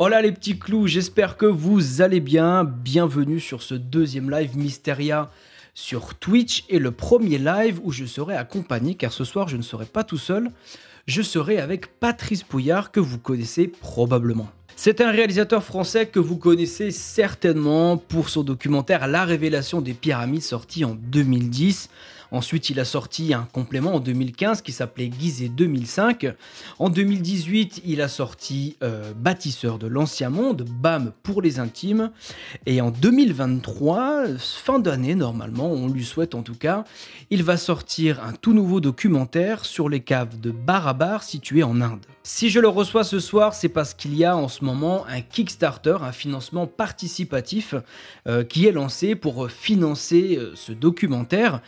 Hola les petits clous, j'espère que vous allez bien. Bienvenue sur ce deuxième live Mysteria sur Twitch et le premier live où je serai accompagné car ce soir je ne serai pas tout seul. Je serai avec Patrice Pouillard que vous connaissez probablement. C'est un réalisateur français que vous connaissez certainement pour son documentaire La révélation des pyramides sorti en 2010. Ensuite, il a sorti un complément en 2015 qui s'appelait Gizeh 2005. En 2018, il a sorti euh, Bâtisseur de l'Ancien Monde, BAM pour les intimes. Et en 2023, fin d'année normalement, on lui souhaite en tout cas, il va sortir un tout nouveau documentaire sur les caves de Barabar situées en Inde. Si je le reçois ce soir, c'est parce qu'il y a en ce moment un Kickstarter, un financement participatif euh, qui est lancé pour financer euh, ce documentaire.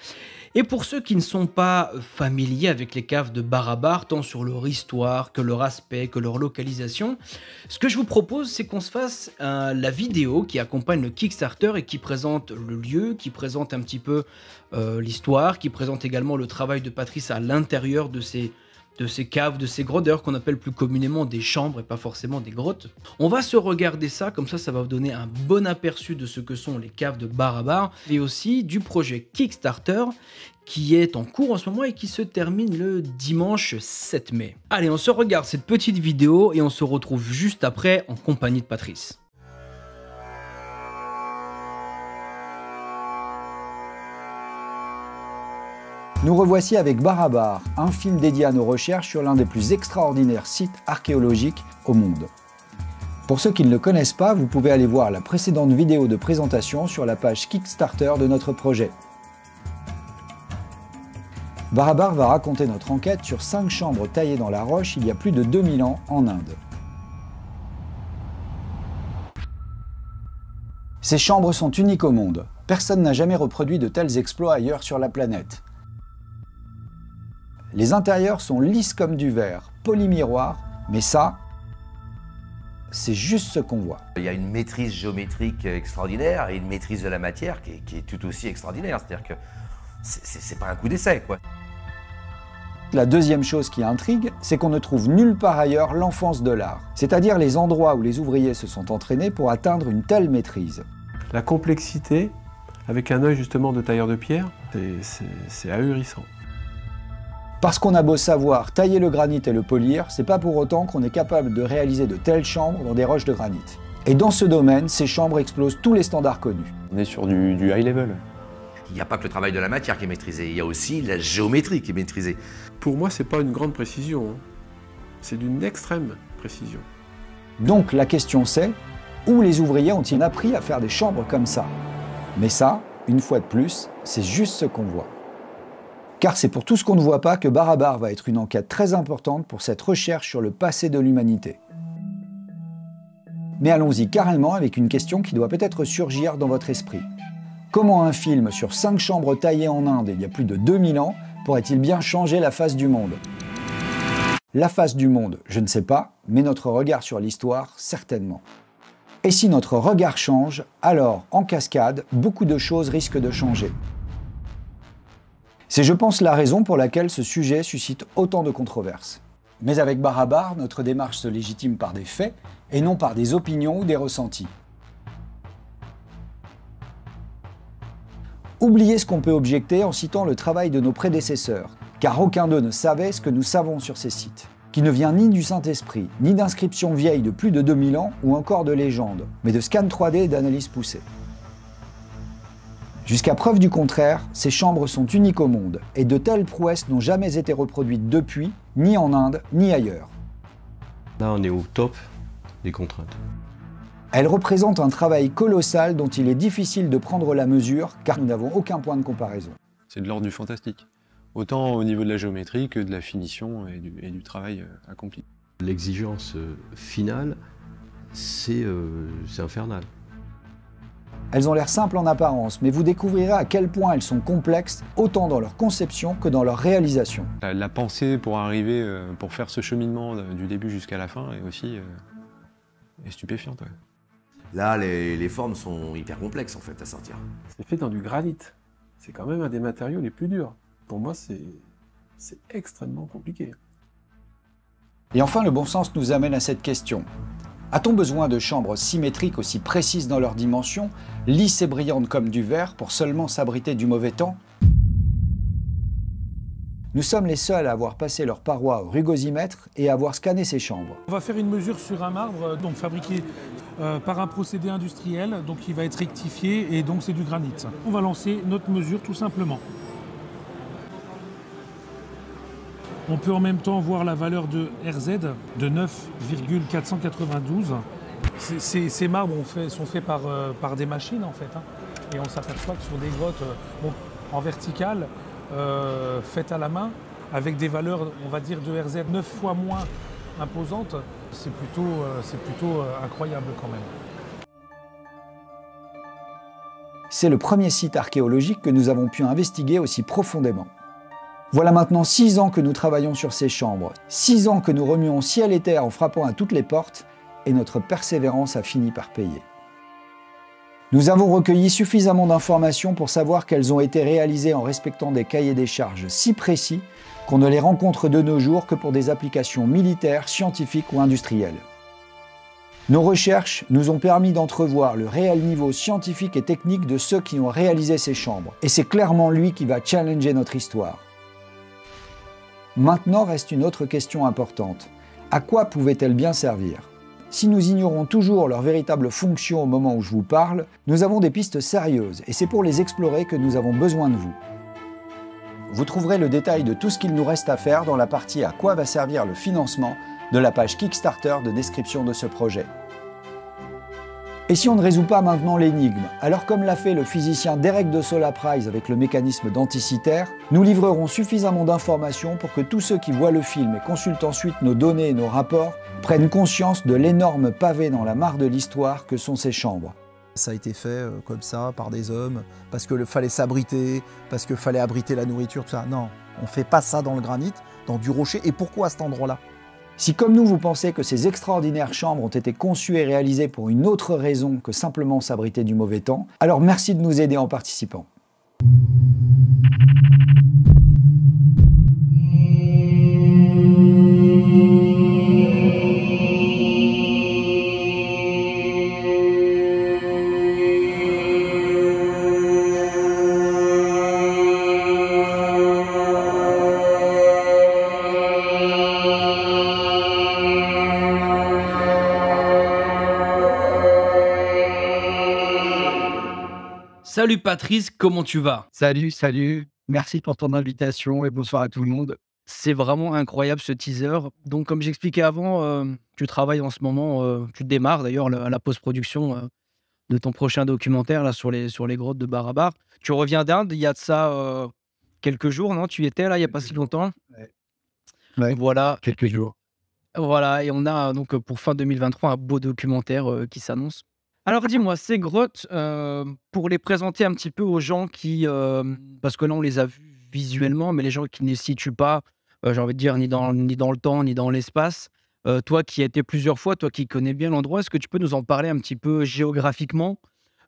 Et pour ceux qui ne sont pas familiers avec les caves de Barabar, tant sur leur histoire que leur aspect, que leur localisation, ce que je vous propose, c'est qu'on se fasse euh, la vidéo qui accompagne le Kickstarter et qui présente le lieu, qui présente un petit peu euh, l'histoire, qui présente également le travail de Patrice à l'intérieur de ces de ces caves, de ces grottes, qu'on appelle plus communément des chambres et pas forcément des grottes. On va se regarder ça, comme ça ça va vous donner un bon aperçu de ce que sont les caves de Barabar et aussi du projet Kickstarter qui est en cours en ce moment et qui se termine le dimanche 7 mai. Allez, on se regarde cette petite vidéo et on se retrouve juste après en compagnie de Patrice. Nous revoici avec Barabar, un film dédié à nos recherches sur l'un des plus extraordinaires sites archéologiques au monde. Pour ceux qui ne le connaissent pas, vous pouvez aller voir la précédente vidéo de présentation sur la page Kickstarter de notre projet. Barabar va raconter notre enquête sur cinq chambres taillées dans la roche il y a plus de 2000 ans en Inde. Ces chambres sont uniques au monde. Personne n'a jamais reproduit de tels exploits ailleurs sur la planète. Les intérieurs sont lisses comme du verre, polymiroirs, mais ça, c'est juste ce qu'on voit. Il y a une maîtrise géométrique extraordinaire et une maîtrise de la matière qui est, qui est tout aussi extraordinaire. C'est-à-dire que c'est pas un coup d'essai, quoi. La deuxième chose qui intrigue, c'est qu'on ne trouve nulle part ailleurs l'enfance de l'art, c'est-à-dire les endroits où les ouvriers se sont entraînés pour atteindre une telle maîtrise. La complexité, avec un œil justement de tailleur de pierre, c'est ahurissant. Parce qu'on a beau savoir tailler le granit et le polir, c'est pas pour autant qu'on est capable de réaliser de telles chambres dans des roches de granit. Et dans ce domaine, ces chambres explosent tous les standards connus. On est sur du, high level. Il n'y a pas que le travail de la matière qui est maîtrisé, il y a aussi la géométrie qui est maîtrisée. Pour moi, c'est pas une grande précision, hein. c'est d'une extrême précision. Donc la question c'est, où les ouvriers ont-ils appris à faire des chambres comme ça Mais ça, une fois de plus, c'est juste ce qu'on voit. Car c'est pour tout ce qu'on ne voit pas que Barabar va être une enquête très importante pour cette recherche sur le passé de l'humanité. Mais allons-y carrément avec une question qui doit peut-être surgir dans votre esprit. Comment un film sur cinq chambres taillées en Inde il y a plus de 2000 ans pourrait-il bien changer la face du monde La face du monde, je ne sais pas, mais notre regard sur l'histoire, certainement. Et si notre regard change, alors en cascade, beaucoup de choses risquent de changer. C'est, je pense, la raison pour laquelle ce sujet suscite autant de controverses. Mais avec Barabar, notre démarche se légitime par des faits et non par des opinions ou des ressentis. Oubliez ce qu'on peut objecter en citant le travail de nos prédécesseurs, car aucun d'eux ne savait ce que nous savons sur ces sites, qui ne vient ni du Saint-Esprit, ni d'inscriptions vieilles de plus de 2000 ans ou encore de légendes, mais de scans 3D et d'analyses poussées. Jusqu'à preuve du contraire, ces chambres sont uniques au monde, et de telles prouesses n'ont jamais été reproduites depuis, ni en Inde, ni ailleurs. Là, on est au top des contraintes. Elles représentent un travail colossal dont il est difficile de prendre la mesure car nous n'avons aucun point de comparaison. C'est de l'ordre du fantastique, autant au niveau de la géométrie que de la finition et du, travail euh, accompli. L'exigence euh, finale, c'est euh, infernal. Elles ont l'air simples en apparence, mais vous découvrirez à quel point elles sont complexes, autant dans leur conception que dans leur réalisation. La, pensée pour arriver, euh, pour faire ce cheminement euh, du début jusqu'à la fin est aussi euh, est stupéfiante. Là, les, les, formes sont hyper complexes en fait à sortir. C'est fait dans du granit. C'est quand même un des matériaux les plus durs. Pour moi, c'est extrêmement compliqué. Et enfin, le bon sens nous amène à cette question. A-t-on besoin de chambres symétriques aussi précises dans leurs dimensions, lisses et brillantes comme du verre pour seulement s'abriter du mauvais temps nous sommes les seuls à avoir passé leur parois au rugosimètre et à avoir scanné ces chambres. On va faire une mesure sur un marbre, donc fabriqué euh, par un procédé industriel, donc qui va être rectifié, et donc c'est du granit. On va lancer notre mesure tout simplement. On peut en même temps voir la valeur de RZ de 9,492. Ces, marbres sont faits euh, par, des machines en fait. Hein. Et on s'aperçoit que sont des grottes euh, en verticale, euh, faites à la main, avec des valeurs, on va dire, de RZ neuf fois moins imposantes, c'est plutôt, plutôt incroyable quand même. C'est le premier site archéologique que nous avons pu investiguer aussi profondément. Voilà maintenant six ans que nous travaillons sur ces chambres, six ans que nous remuons ciel et terre en frappant à toutes les portes, et notre persévérance a fini par payer. Nous avons recueilli suffisamment d'informations pour savoir qu'elles ont été réalisées en respectant des cahiers des charges si précis qu'on ne les rencontre de nos jours que pour des applications militaires, scientifiques ou industrielles. Nos recherches nous ont permis d'entrevoir le réel niveau scientifique et technique de ceux qui ont réalisé ces chambres, et c'est clairement lui qui va challenger notre histoire. Maintenant reste une autre question importante. À quoi pouvaient-elles bien servir Si nous ignorons toujours leur véritable fonction au moment où je vous parle, nous avons des pistes sérieuses et c'est pour les explorer que nous avons besoin de vous. Vous trouverez le détail de tout ce qu'il nous reste à faire dans la partie à quoi va servir le financement de la page Kickstarter de description de ce projet. Et si on ne résout pas maintenant l'énigme Alors comme l'a fait le physicien Derek de Sola-Price avec le mécanisme denticitaire, nous livrerons suffisamment d'informations pour que tous ceux qui voient le film et consultent ensuite nos données et nos rapports prennent conscience de l'énorme pavé dans la mare de l'histoire que sont ces chambres. Ça a été fait euh, comme ça par des hommes, parce que fallait s'abriter, parce qu'il fallait abriter la nourriture, tout ça. Non, on ne fait pas ça dans le granit, dans du rocher. Et pourquoi à cet endroit-là si comme nous vous pensez que ces extraordinaires chambres ont été conçues et réalisées pour une autre raison que simplement s'abriter du mauvais temps, alors merci de nous aider en participant. Salut Patrice, comment tu vas Salut, salut. Merci pour ton invitation et bonsoir à tout le monde. C'est vraiment incroyable ce teaser. Donc, comme j'expliquais avant, euh, tu travailles en ce moment, euh, tu démarres d'ailleurs la, post-production euh, de ton prochain documentaire là, sur, les, sur les grottes de Barabar. Tu reviens d'Inde, il y a de ça quelques jours, non Tu étais là il n'y a pas si longtemps Voilà. Quelques jours. Voilà, et on a donc pour fin 2023 un beau documentaire qui s'annonce. Alors dis-moi, ces grottes, euh, pour les présenter un petit peu aux gens qui, euh, parce que là on les a vues visuellement, mais les gens qui ne les situent pas, euh, j'ai envie de dire, ni dans, ni dans le temps, ni dans l'espace, toi qui as été plusieurs fois, toi qui connais bien l'endroit, est-ce que tu peux nous en parler un petit peu géographiquement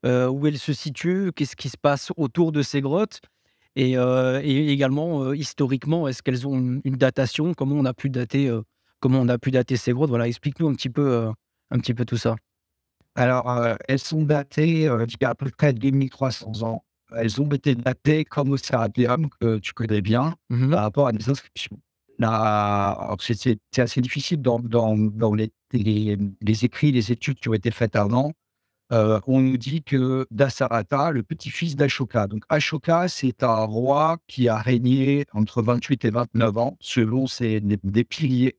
Où elles se situent Qu'est-ce qui se passe autour de ces grottes et, également, historiquement, est-ce qu'elles ont une, une datation Comment on a pu dater, comment on a pu dater ces grottes Voilà, explique-nous un petit un petit peu tout ça. Alors, euh, elles sont datées, euh, y a à peu près 2300 ans. Elles ont été datées comme au Serapium, que tu connais bien, mmh par rapport à des inscriptions. C'est assez difficile dans, les, écrits, les études qui ont été faites avant. Euh, on nous dit que Dasarata, le petit-fils d'Ashoka. Donc, Ashoka, c'est un roi qui a régné entre 28 et 29 ans, selon ses, des piliers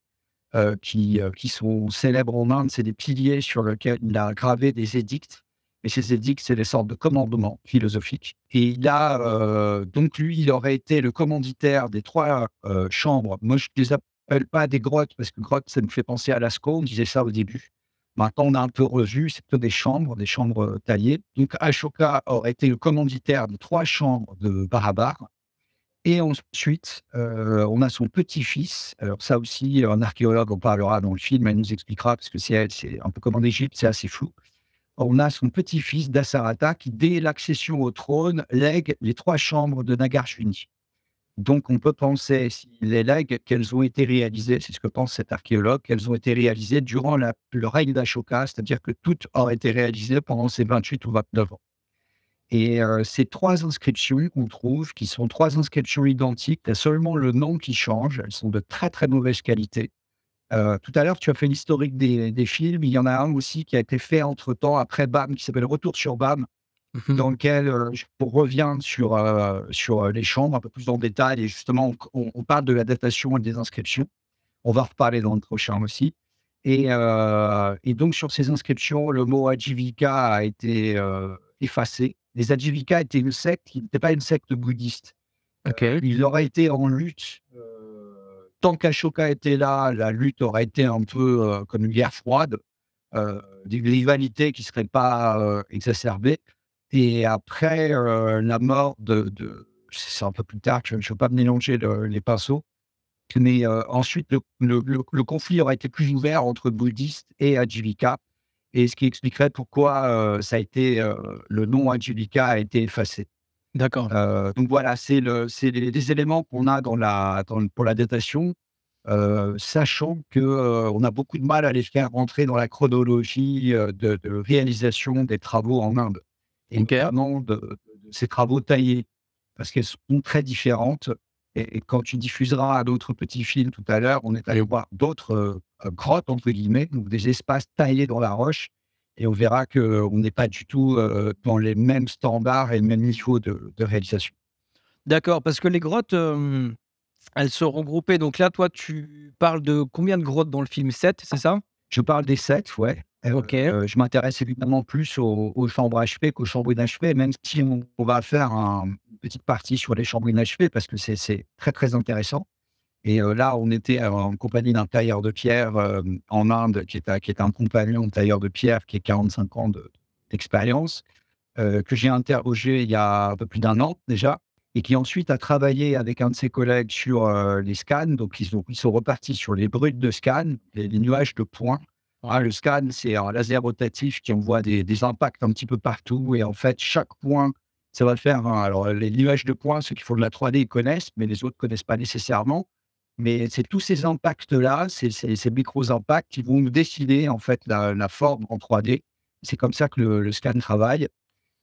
euh, euh, qui, sont célèbres en Inde. C'est des piliers sur lesquels il a gravé des édictes. Et ces édictes, c'est des sortes de commandements philosophiques. Et il a, euh, donc lui, il aurait été le commanditaire des trois chambres. Moi, je ne les appelle pas des grottes, parce que grotte, ça me fait penser à Lascaux. On disait ça au début. Maintenant, on a un peu revu, c'est plutôt des chambres, des chambres taillées. Donc, Ashoka aurait été le commanditaire des trois chambres de Barabar, et ensuite, euh, on a son petit-fils. Alors ça aussi, un archéologue, en parlera dans le film, elle nous expliquera, parce que c'est un peu comme en Égypte, c'est assez flou. On a son petit-fils d'Assarata qui, dès l'accession au trône, lègue les trois chambres de Nagarjuni. Donc on peut penser, si les lègues, qu'elles ont été réalisées, c'est ce que pense cet archéologue, qu'elles ont été réalisées durant la, le règne d'Ashoka, c'est-à-dire que toutes auraient été réalisées pendant ces 28 ou 29 ans. Et ces trois inscriptions qu'on trouve, qui sont trois inscriptions identiques, il y seulement le nom qui change, elles sont de très très mauvaise qualité. tout à l'heure, tu as fait l'historique des, des, films. Il y en a un aussi qui a été fait entre temps après BAM, qui s'appelle Retour sur BAM, mmh dans lequel on revient sur, sur les chambres un peu plus en détail. Et justement, on, parle de la datation et des inscriptions. On va reparler dans le prochain aussi. Et, et donc, sur ces inscriptions, le mot Ajivika a été effacé. Les Adjivika étaient une secte qui n'était pas une secte bouddhiste. Euh, ils auraient été en lutte. Euh, tant qu'Ashoka était là, la lutte aurait été un peu euh, comme une guerre froide, des rivalités qui ne seraient pas exacerbées. Et après la mort de, c'est un peu plus tard, je ne veux pas me mélanger les pinceaux. Mais ensuite, le, conflit aurait été plus ouvert entre bouddhistes et Ajivika et ce qui expliquerait pourquoi ça a été le nom Angelica a été effacé. D'accord. donc voilà, c'est le, les, éléments qu'on a dans la, pour la datation, sachant que on a beaucoup de mal à les faire rentrer dans la chronologie de, réalisation des travaux en Inde, et de, ces travaux taillés, parce qu'elles sont très différentes. Et, quand tu diffuseras d'autres petits films tout à l'heure, on est allé voir d'autres euh, grottes, entre guillemets, donc des espaces taillés dans la roche. Et on verra qu'on euh, n'est pas du tout euh, dans les mêmes standards et le même niveau de, réalisation. D'accord, parce que les grottes, elles sont regroupées. Donc là, toi, tu parles de combien de grottes dans le film 7, c'est ça Je parle des 7, ouais. Euh, euh, je m'intéresse évidemment plus aux, chambres HP qu'aux chambres inachevées, même si on, va faire un, une petite partie sur les chambres inachevées parce que c'est très très intéressant. Et euh, là, on était en compagnie d'un tailleur de pierre en Inde qui est, un compagnon tailleur de pierre qui a 45 ans d'expérience, que j'ai interrogé il y a un peu plus d'un an déjà et qui ensuite a travaillé avec un de ses collègues sur les scans. Donc, ils, sont repartis sur les bruts de scans, les nuages de points Hein, le scan, c'est un laser rotatif qui envoie des, impacts un petit peu partout. Et en fait, chaque point, ça va faire. alors les nuages de points, ceux qui font de la 3D ils connaissent, mais les autres ne connaissent pas nécessairement. Mais c'est tous ces impacts-là, ces, micros micro-impacts qui vont nous décider en fait la, forme en 3D. C'est comme ça que le, scan travaille.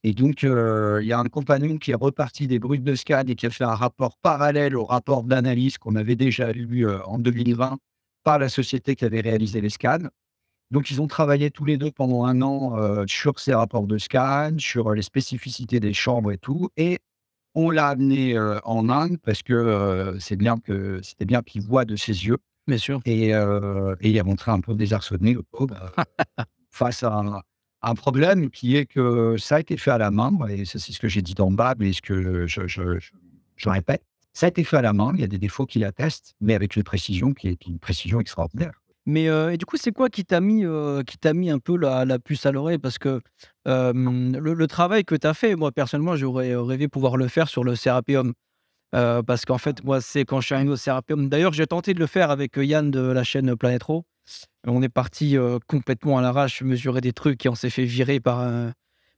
Et donc, euh, il y a un compagnon qui est reparti des brutes de scan et qui a fait un rapport parallèle au rapport d'analyse qu'on avait déjà eu euh, en 2020 par la société qui avait réalisé les scans. Donc, ils ont travaillé tous les deux pendant un an sur ces rapports de scan, sur les spécificités des chambres et tout. Et on l'a amené en Inde parce que c'est que c'était bien qu'il voit de ses yeux. Bien sûr. Et, il a montré un peu désarçonné bah, face à un, problème qui est que ça a été fait à la main. Et c'est ce que j'ai dit le bas, mais ce que je, je, répète, ça a été fait à la main. Il y a des défauts qui l'attestent, mais avec une précision qui est une précision extraordinaire. Mais du coup, c'est quoi qui t'a mis, mis un peu la, puce à l'oreille Parce que le, travail que tu as fait, moi personnellement, j'aurais rêvé pouvoir le faire sur le Serapium. parce qu'en fait, moi, c'est quand je suis arrivé au Serapium. D'ailleurs, j'ai tenté de le faire avec Yann de la chaîne Planétro. On est parti complètement à l'arrache mesurer des trucs et on s'est fait virer par un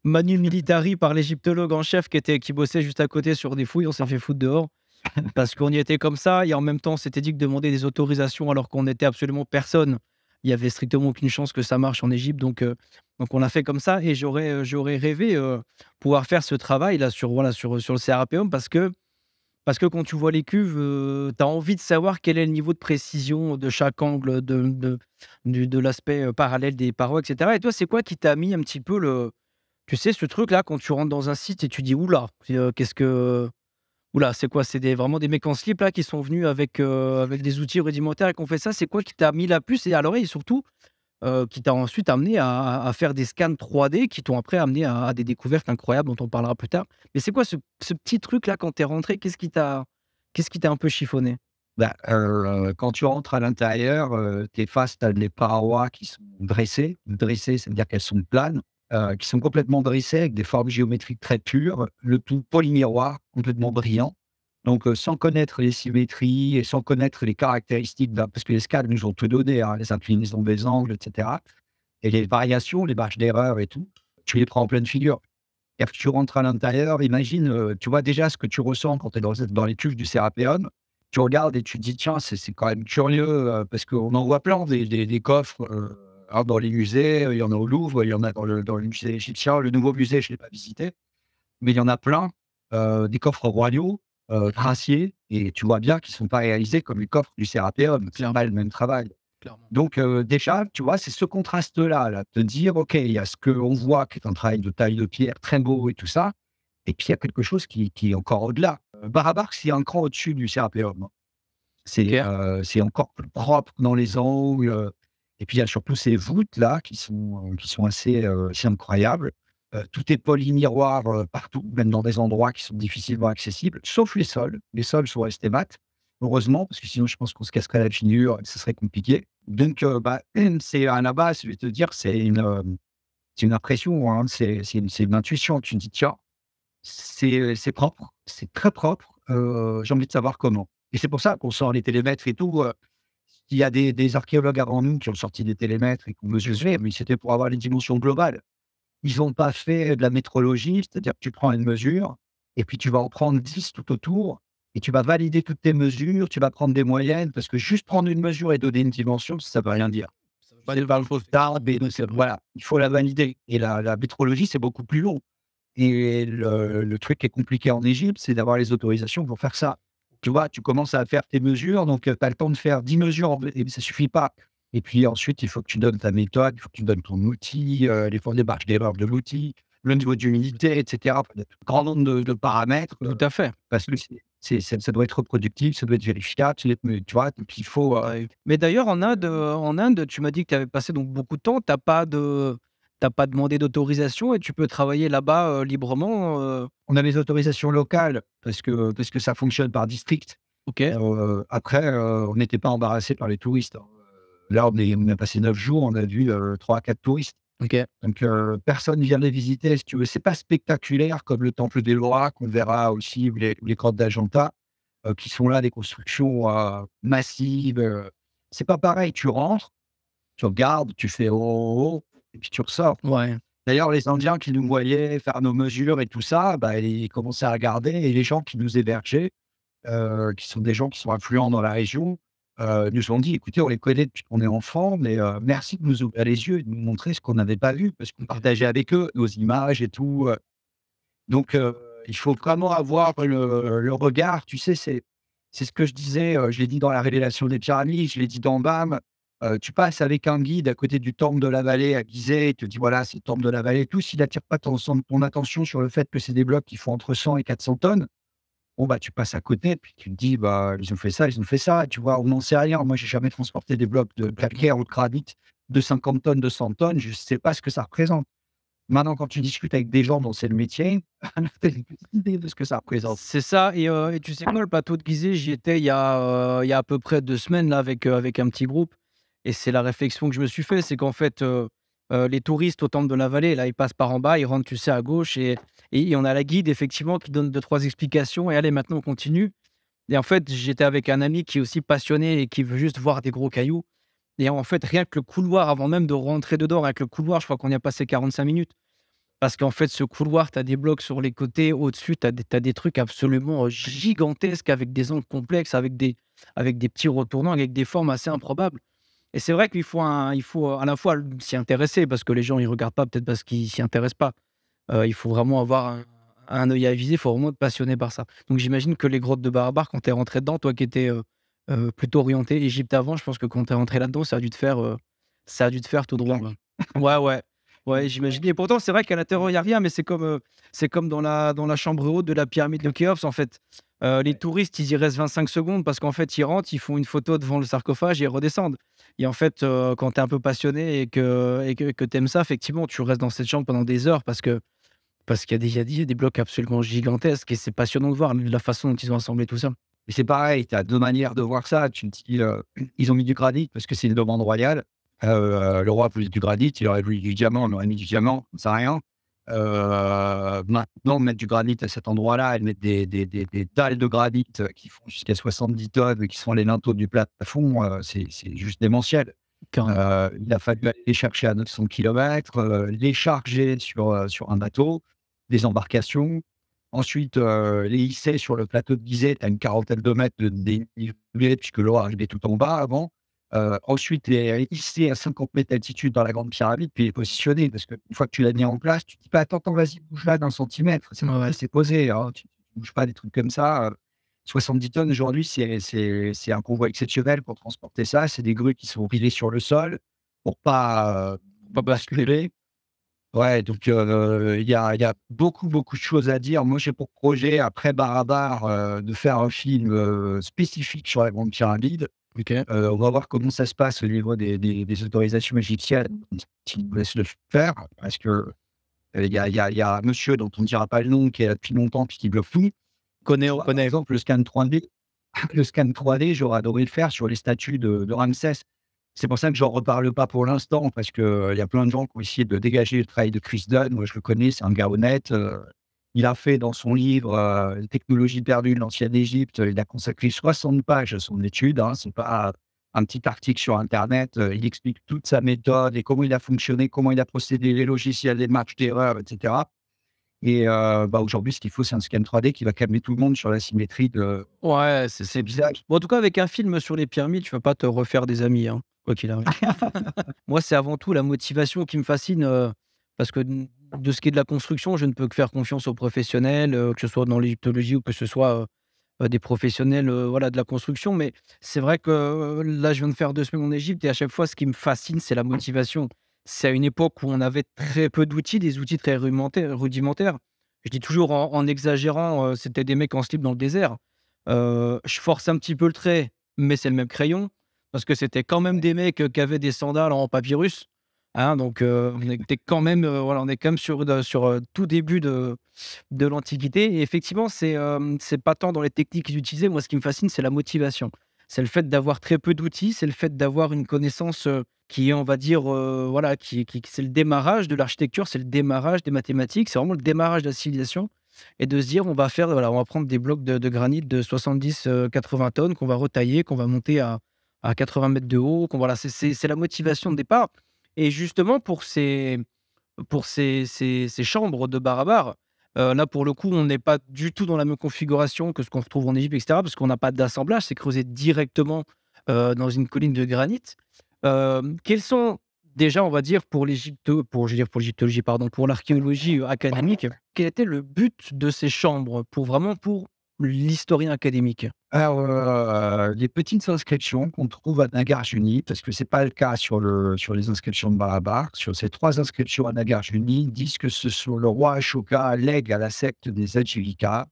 Manu Militari, par l'égyptologue en chef qui, était, qui bossait juste à côté sur des fouilles. On s'est fait foutre dehors. parce qu'on y était comme ça. Et en même temps, c'était dit que demander des autorisations alors qu'on n'était absolument personne, il n'y avait strictement aucune chance que ça marche en Égypte. Donc, euh, donc on a fait comme ça. Et j'aurais, euh, j'aurais rêvé euh, pouvoir faire ce travail là sur, voilà, sur, sur le CRPM parce que, parce que quand tu vois les cuves, tu as envie de savoir quel est le niveau de précision de chaque angle, de, de, de l'aspect parallèle des parois, etc. Et toi, c'est quoi qui t'a mis un petit peu le. Tu sais, ce truc-là, quand tu rentres dans un site et tu dis, oula, qu'est-ce que Oula, c'est quoi C'est vraiment des mecs en slip qui sont venus avec, euh, avec des outils rudimentaires et qu'on fait ça. C'est quoi qui t'a mis la puce et à l'oreille surtout euh, qui t'a ensuite amené à, faire des scans 3D qui t'ont après amené à, des découvertes incroyables dont on parlera plus tard. Mais c'est quoi ce, petit truc là quand t'es rentré Qu'est-ce qui t'a qu'est-ce qui un peu chiffonné bah, euh, Quand tu rentres à l'intérieur, t'es face à des parois qui sont dressées. Dressées, c'est-à-dire qu'elles sont planes. Euh, qui sont complètement dressés avec des formes géométriques très pures, le tout polymiroir complètement brillant. Donc, euh, sans connaître les symétries et sans connaître les caractéristiques, parce que les SCAD nous ont tout donné, hein, les inclinaisons des angles, etc. Et les variations, les marges d'erreur et tout, tu les prends en pleine figure. Et tu rentres à l'intérieur, imagine, euh, tu vois déjà ce que tu ressens quand tu es dans, dans, les du Serapéum. Tu regardes et tu te dis, tiens, c'est quand même curieux, parce qu'on en voit plein des, des, des coffres euh, dans les musées, euh, il y en a au Louvre, il y en a dans le, dans le musée égyptien, le nouveau musée, je ne l'ai pas visité, mais il y en a plein, euh, des coffres royaux, euh, et tu vois bien qu'ils ne sont pas réalisés comme les coffres du Serapéum. c'est pas le même travail. Donc déjà, tu vois, c'est ce contraste-là, là, de dire, OK, il y a ce qu'on voit qui est un travail de taille de pierre très beau et tout ça, et puis il y a quelque chose qui, qui est encore au-delà. Barabar c'est un au-dessus du Serapéum. Hein. C'est encore plus propre dans les angles. Et puis, il y a surtout ces voûtes-là qui sont, euh, qui sont assez, euh, incroyables. Euh, tout est poli-miroir partout, même dans des endroits qui sont difficilement accessibles, sauf les sols. Les sols sont restés mat, heureusement, parce que sinon, je pense qu'on se casserait la figure et ce serait compliqué. Donc, bah, c'est à la base, je vais te dire, c'est une, une impression, hein. c'est, une, intuition. Tu te dis, tiens, c'est, propre, c'est très propre, j'ai envie de savoir comment. Et c'est pour ça qu'on sort les télémètres et tout il y a des, archéologues avant nous qui ont sorti des télémètres et qui ont mesuré, mais c'était pour avoir les dimensions globales. Ils n'ont pas fait de la métrologie, c'est-à-dire que tu prends une mesure et puis tu vas en prendre 10 tout autour et tu vas valider toutes tes mesures, tu vas prendre des moyennes, parce que juste prendre une mesure et donner une dimension, ça ne veut rien dire. voilà, il faut la valider. Et la, métrologie, c'est beaucoup plus long. Et le truc qui est compliqué en Égypte, c'est d'avoir les autorisations pour faire ça tu vois, tu commences à faire tes mesures, donc tu le temps de faire 10 mesures, et ça suffit pas. Et puis ensuite, il faut que tu donnes ta méthode, il faut que tu donnes ton outil, les fonds des d'erreur de l'outil, le niveau d'humidité, etc. Grand nombre de, paramètres. Tout à fait. Parce que ça, doit être reproductif, ça doit être vérifiable, tu vois, il faut... Mais d'ailleurs, en Inde, tu m'as dit que tu avais passé donc beaucoup de temps, tu n'as pas de pas demandé d'autorisation et tu peux travailler là-bas euh, librement. Euh? On a les autorisations locales parce que, parce que ça fonctionne par district. Ok. Euh, après, on n'était pas embarrassé par les touristes. Hein. Là, on, est- a passé neuf jours, on a vu trois à quatre touristes. Ok. Donc, personne vient les visiter, si tu veux. C'est pas spectaculaire comme le Temple des Lois, qu'on verra aussi, ou les, d'Agenta, qui sont là des constructions massives. C'est pas pareil. Tu rentres, tu regardes, tu fais oh. oh, oh et puis tu ressors. Ouais. D'ailleurs, les Indiens qui nous voyaient faire nos mesures et tout ça, bah, ils commençaient à regarder. Et les gens qui nous hébergeaient, euh, qui sont des gens qui sont influents dans la région, euh, nous ont dit écoutez, on les connaît depuis qu'on est enfant, mais euh, merci de nous ouvrir les yeux et de nous montrer ce qu'on n'avait pas vu, parce qu'on partageait avec eux nos images et tout. Donc, il faut vraiment avoir le, regard. Tu sais, c'est, c'est ce que je disais, je l'ai dit dans La Révélation des pyramides. je l'ai dit dans BAM, tu passes avec un guide à côté du temple de la vallée à Gizeh, il te dit voilà, c'est le temple de la vallée, tout, s'il n'attire pas ton, attention sur le fait que c'est des blocs qui font entre 100 et 400 tonnes, bon, bah, tu passes à côté, puis tu te dis bah, ils ont fait ça, ils ont fait ça, tu vois, on n'en sait rien. Moi, j'ai jamais transporté des blocs de calcaire ou de granit de 50 tonnes, de 100 tonnes, je ne sais pas ce que ça représente. Maintenant, quand tu discutes avec des gens dont c'est le métier, tu as une idée de ce que ça représente. C'est ça. Et, tu sais, moi, le plateau de Gizeh, j'y étais il y, a, il y a à peu près deux semaines là, avec, avec un petit groupe et c'est la réflexion que je me suis fait, c'est qu'en fait, euh, euh, les touristes au temple de la vallée, là, ils passent par en bas, ils rentrent, tu sais, à gauche, et, on a la guide, effectivement, qui donne deux, trois explications, et allez, maintenant, on continue. Et en fait, j'étais avec un ami qui est aussi passionné et qui veut juste voir des gros cailloux. Et en fait, rien que le couloir, avant même de rentrer dedans, avec le couloir, je crois qu'on y a passé 45 minutes. Parce qu'en fait, ce couloir, tu as des blocs sur les côtés, au-dessus, tu as, des trucs absolument euh, gigantesques, avec des angles complexes, avec des, avec des petits retournants, avec des formes assez improbables. Et c'est vrai qu'il faut, il faut à la fois euh, s'y intéresser, parce que les gens, ils regardent pas, peut-être parce qu'ils s'y intéressent pas. Euh, il faut vraiment avoir un, œil œil avisé, il faut vraiment être passionné par ça. Donc j'imagine que les grottes de Barabar, quand tu es rentré dedans, toi qui étais euh, plutôt orienté Égypte avant, je pense que quand tu es rentré là-dedans, ça a dû te faire, ça a dû te faire tout droit. Ouais, ouais. Ouais, mmh. j'imagine. Et pourtant, c'est vrai qu'à l'intérieur, il n'y a rien, mais c'est comme, euh, c'est comme dans, la, dans la chambre haute de la pyramide de Khéops, en fait. Euh, les touristes, ils y restent 25 secondes parce qu'en fait, ils rentrent, ils font une photo devant le sarcophage et ils redescendent. Et en fait, euh, quand tu es un peu passionné et que et que, que aimes ça, effectivement, tu restes dans cette chambre pendant des heures parce que parce qu'il y, y, a des blocs absolument gigantesques et c'est passionnant de voir la façon dont ils ont assemblé tout ça. Mais c'est pareil, tu as deux manières de voir ça. Tu ils ont mis du granit parce que c'est une demande royale. Euh, euh, le roi voulait du granit, il aurait voulu du diamant, on aurait mis du diamant, ça ne rien. Euh, maintenant, mettre du granit à cet endroit-là, et mettre des, des, des, dalles de granit qui font jusqu'à 70 tonnes, qui sont les linteaux du plafond, c'est juste démentiel. il a fallu aller les chercher à 900 km, les charger sur, sur un bateau, des embarcations. Ensuite, les hisser sur le plateau de Gizet à une quarantaine de mètres de dénivelé, puisque l'eau arrivait tout en bas avant. Euh, ensuite, il est hissé à 50 mètres d'altitude dans la grande pyramide, puis il est positionné. Parce qu'une fois que tu l'as mis en place, tu ne dis pas attends, attends vas-y, bouge là d'un centimètre. C'est posé. Hein. Tu ne bouges pas des trucs comme ça. 70 euh. tonnes aujourd'hui, c'est un convoi exceptionnel pour transporter ça. C'est des grues qui sont rivées sur le sol pour pas, euh, pas basculer. Ouais, donc il y, a, y, a, beaucoup, beaucoup de choses à dire. Moi, j'ai pour projet, après Barabar, de faire un film spécifique sur la Grande Pyramide. Euh, on va voir comment ça se passe au niveau des, autorisations égyptiennes, s'ils nous laisse le faire, parce que euh, il y, a un monsieur dont on ne dira pas le nom, qui est là depuis longtemps, puis qui bloque tout. Connaît, connaît. Par exemple, le scan 3D. Le scan 3D, j'aurais adoré le faire sur les statues de, Ramsès. C'est pour ça que n'en reparle pas pour l'instant, parce qu'il euh, il y a plein de gens qui ont essayé de dégager le travail de Chris Dunn. Moi, je le connais, c'est un gars honnête. Il a fait dans son livre euh, Technologie perdue de l'ancienne Égypte, il a consacré 60 pages à son étude. Hein. c'est pas un petit article sur Internet. Euh, il explique toute sa méthode et comment il a fonctionné, comment il a procédé, les logiciels, les marches d'erreur, etc. Et euh, bah aujourd'hui, ce qu'il faut, c'est un scan 3D qui va calmer tout le monde sur la symétrie de. Ouais, c'est bizarre. en tout cas, avec un film sur les pyramides, tu ne vas pas te refaire des amis, hein, quoi qu'il arrive. Moi, c'est avant tout la motivation qui me fascine. parce que de ce qui est de la construction, je ne peux que faire confiance aux professionnels, euh, que ce soit dans l'égyptologie ou que ce soit euh, des professionnels euh, voilà, de la construction. Mais c'est vrai que là, je viens de faire deux semaines en Égypte et à chaque fois, ce qui me fascine, c'est la motivation. C'est à une époque où on avait très peu d'outils, des outils très rudimentaires. Je dis toujours en, en exagérant, c'était des mecs en slip dans le désert. je force un petit peu le trait, mais c'est le même crayon, parce que c'était quand même des mecs qui avaient des sandales en papyrus Hein, donc, euh, on, était quand même, euh, voilà, on est quand même sur, sur euh, tout début de, de l'Antiquité. Et effectivement, c'est n'est pas tant dans les techniques utilisées. Moi, ce qui me fascine, c'est la motivation. C'est le fait d'avoir très peu d'outils, c'est le fait d'avoir une connaissance qui est, on va dire, voilà, qui, qui c'est le démarrage de l'architecture, c'est le démarrage des mathématiques, c'est vraiment le démarrage de la civilisation. Et de se dire, on va faire, voilà, on va prendre des blocs de, de granit de 70-80 tonnes qu'on va retailler, qu'on va monter à, à 80 mètres de haut. voilà, c'est la motivation de départ. Et justement, pour ces, pour ces, ces, chambres de bar à bar, euh, là, pour le coup, on n'est pas du tout dans la même configuration que ce qu'on retrouve en Égypte, etc., parce qu'on n'a pas d'assemblage, c'est creusé directement euh, dans une colline de granit. Euh, quels sont déjà, on va dire, pour l'Égypte pour, je dire, pour l'égyptologie, pardon, pour l'archéologie académique, quel était le but de ces chambres pour vraiment pour l'historien académique Alors, euh, les petites inscriptions qu'on trouve à Nagarjuni, parce que ce n'est pas le cas sur, le, sur les inscriptions de Barabar, sur ces trois inscriptions à Nagarjuni, disent que ce sont le roi Ashoka lègue à la secte des Ajivika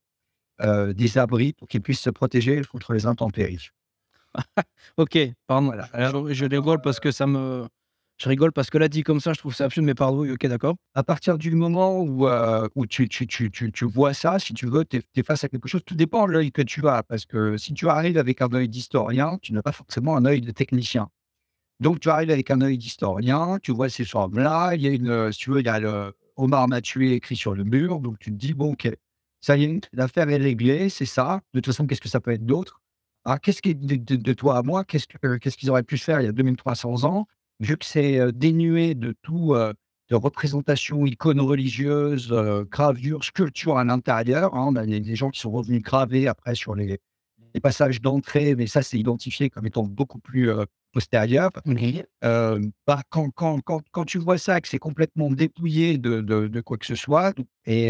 euh, des abris pour qu'ils puissent se protéger contre les intempéries. ok, pardon. Alors, je dégole parce que ça me, je rigole parce que là, dit comme ça, je trouve ça absurde, mais pardon, ok, d'accord. À partir du moment où, euh, où tu, vois ça, si tu veux, tu es, face à quelque chose, tout dépend de l'œil que tu as. Parce que si tu arrives avec un œil d'historien, tu n'as pas forcément un œil de technicien. Donc, tu arrives avec un œil d'historien, tu vois ces formes-là, il y a une, euh, si tu veux, il y a le Omar m'a écrit sur le mur, donc tu te dis, bon, ok, ça y est, l'affaire est réglée, c'est ça. De toute façon, qu'est-ce que ça peut être d'autre ah, qu'est-ce qui de, de, toi à moi Qu'est-ce qu'ils auraient pu faire il y a 2300 ans vu que c'est dénué de tout de représentation, icônes religieuses, gravures, sculptures à l'intérieur. Hein, on a des gens qui sont revenus graver après sur les, passages d'entrée, mais ça, c'est identifié comme étant beaucoup plus postérieur. Bah, quand, quand, quand, tu vois ça, que c'est complètement dépouillé de, de, quoi que ce soit, et,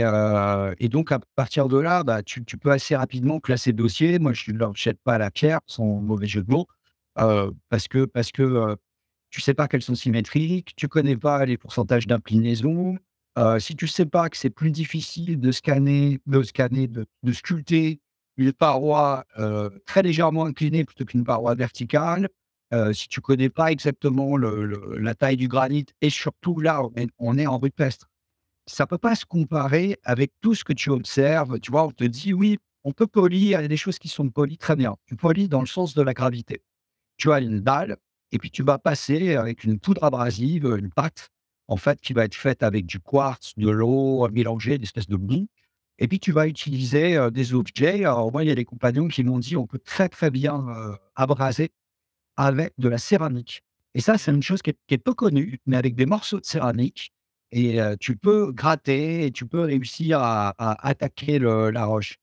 et donc à partir de là, bah, tu, tu, peux assez rapidement classer le dossier. Moi, je ne leur jette pas la pierre, sans mauvais jeu de mots. parce que parce que tu sais pas qu'elles sont symétriques, tu connais pas les pourcentages d'inclinaison. Euh, si tu sais pas que c'est plus difficile de scanner, de scanner, de, sculpter une paroi euh, très légèrement inclinée plutôt qu'une paroi verticale, euh, si tu connais pas exactement la taille du granit, et surtout là, on est en rupestre, ça peut pas se comparer avec tout ce que tu observes. Tu vois, on te dit oui, on peut polir, il y a des choses qui sont polies très bien. Tu polis dans le sens de la gravité. Tu as une dalle, et puis tu vas passer avec une poudre abrasive, une pâte, en fait, qui va être faite avec du quartz, de l'eau mélangée, une espèce de boue. Et puis tu vas utiliser des objets. Alors moi, il y a des compagnons qui m'ont dit on peut très très bien abraser avec de la céramique. Et ça, c'est une chose qui est, peu connue, mais avec des morceaux de céramique, et tu peux gratter et tu peux réussir à, attaquer la roche.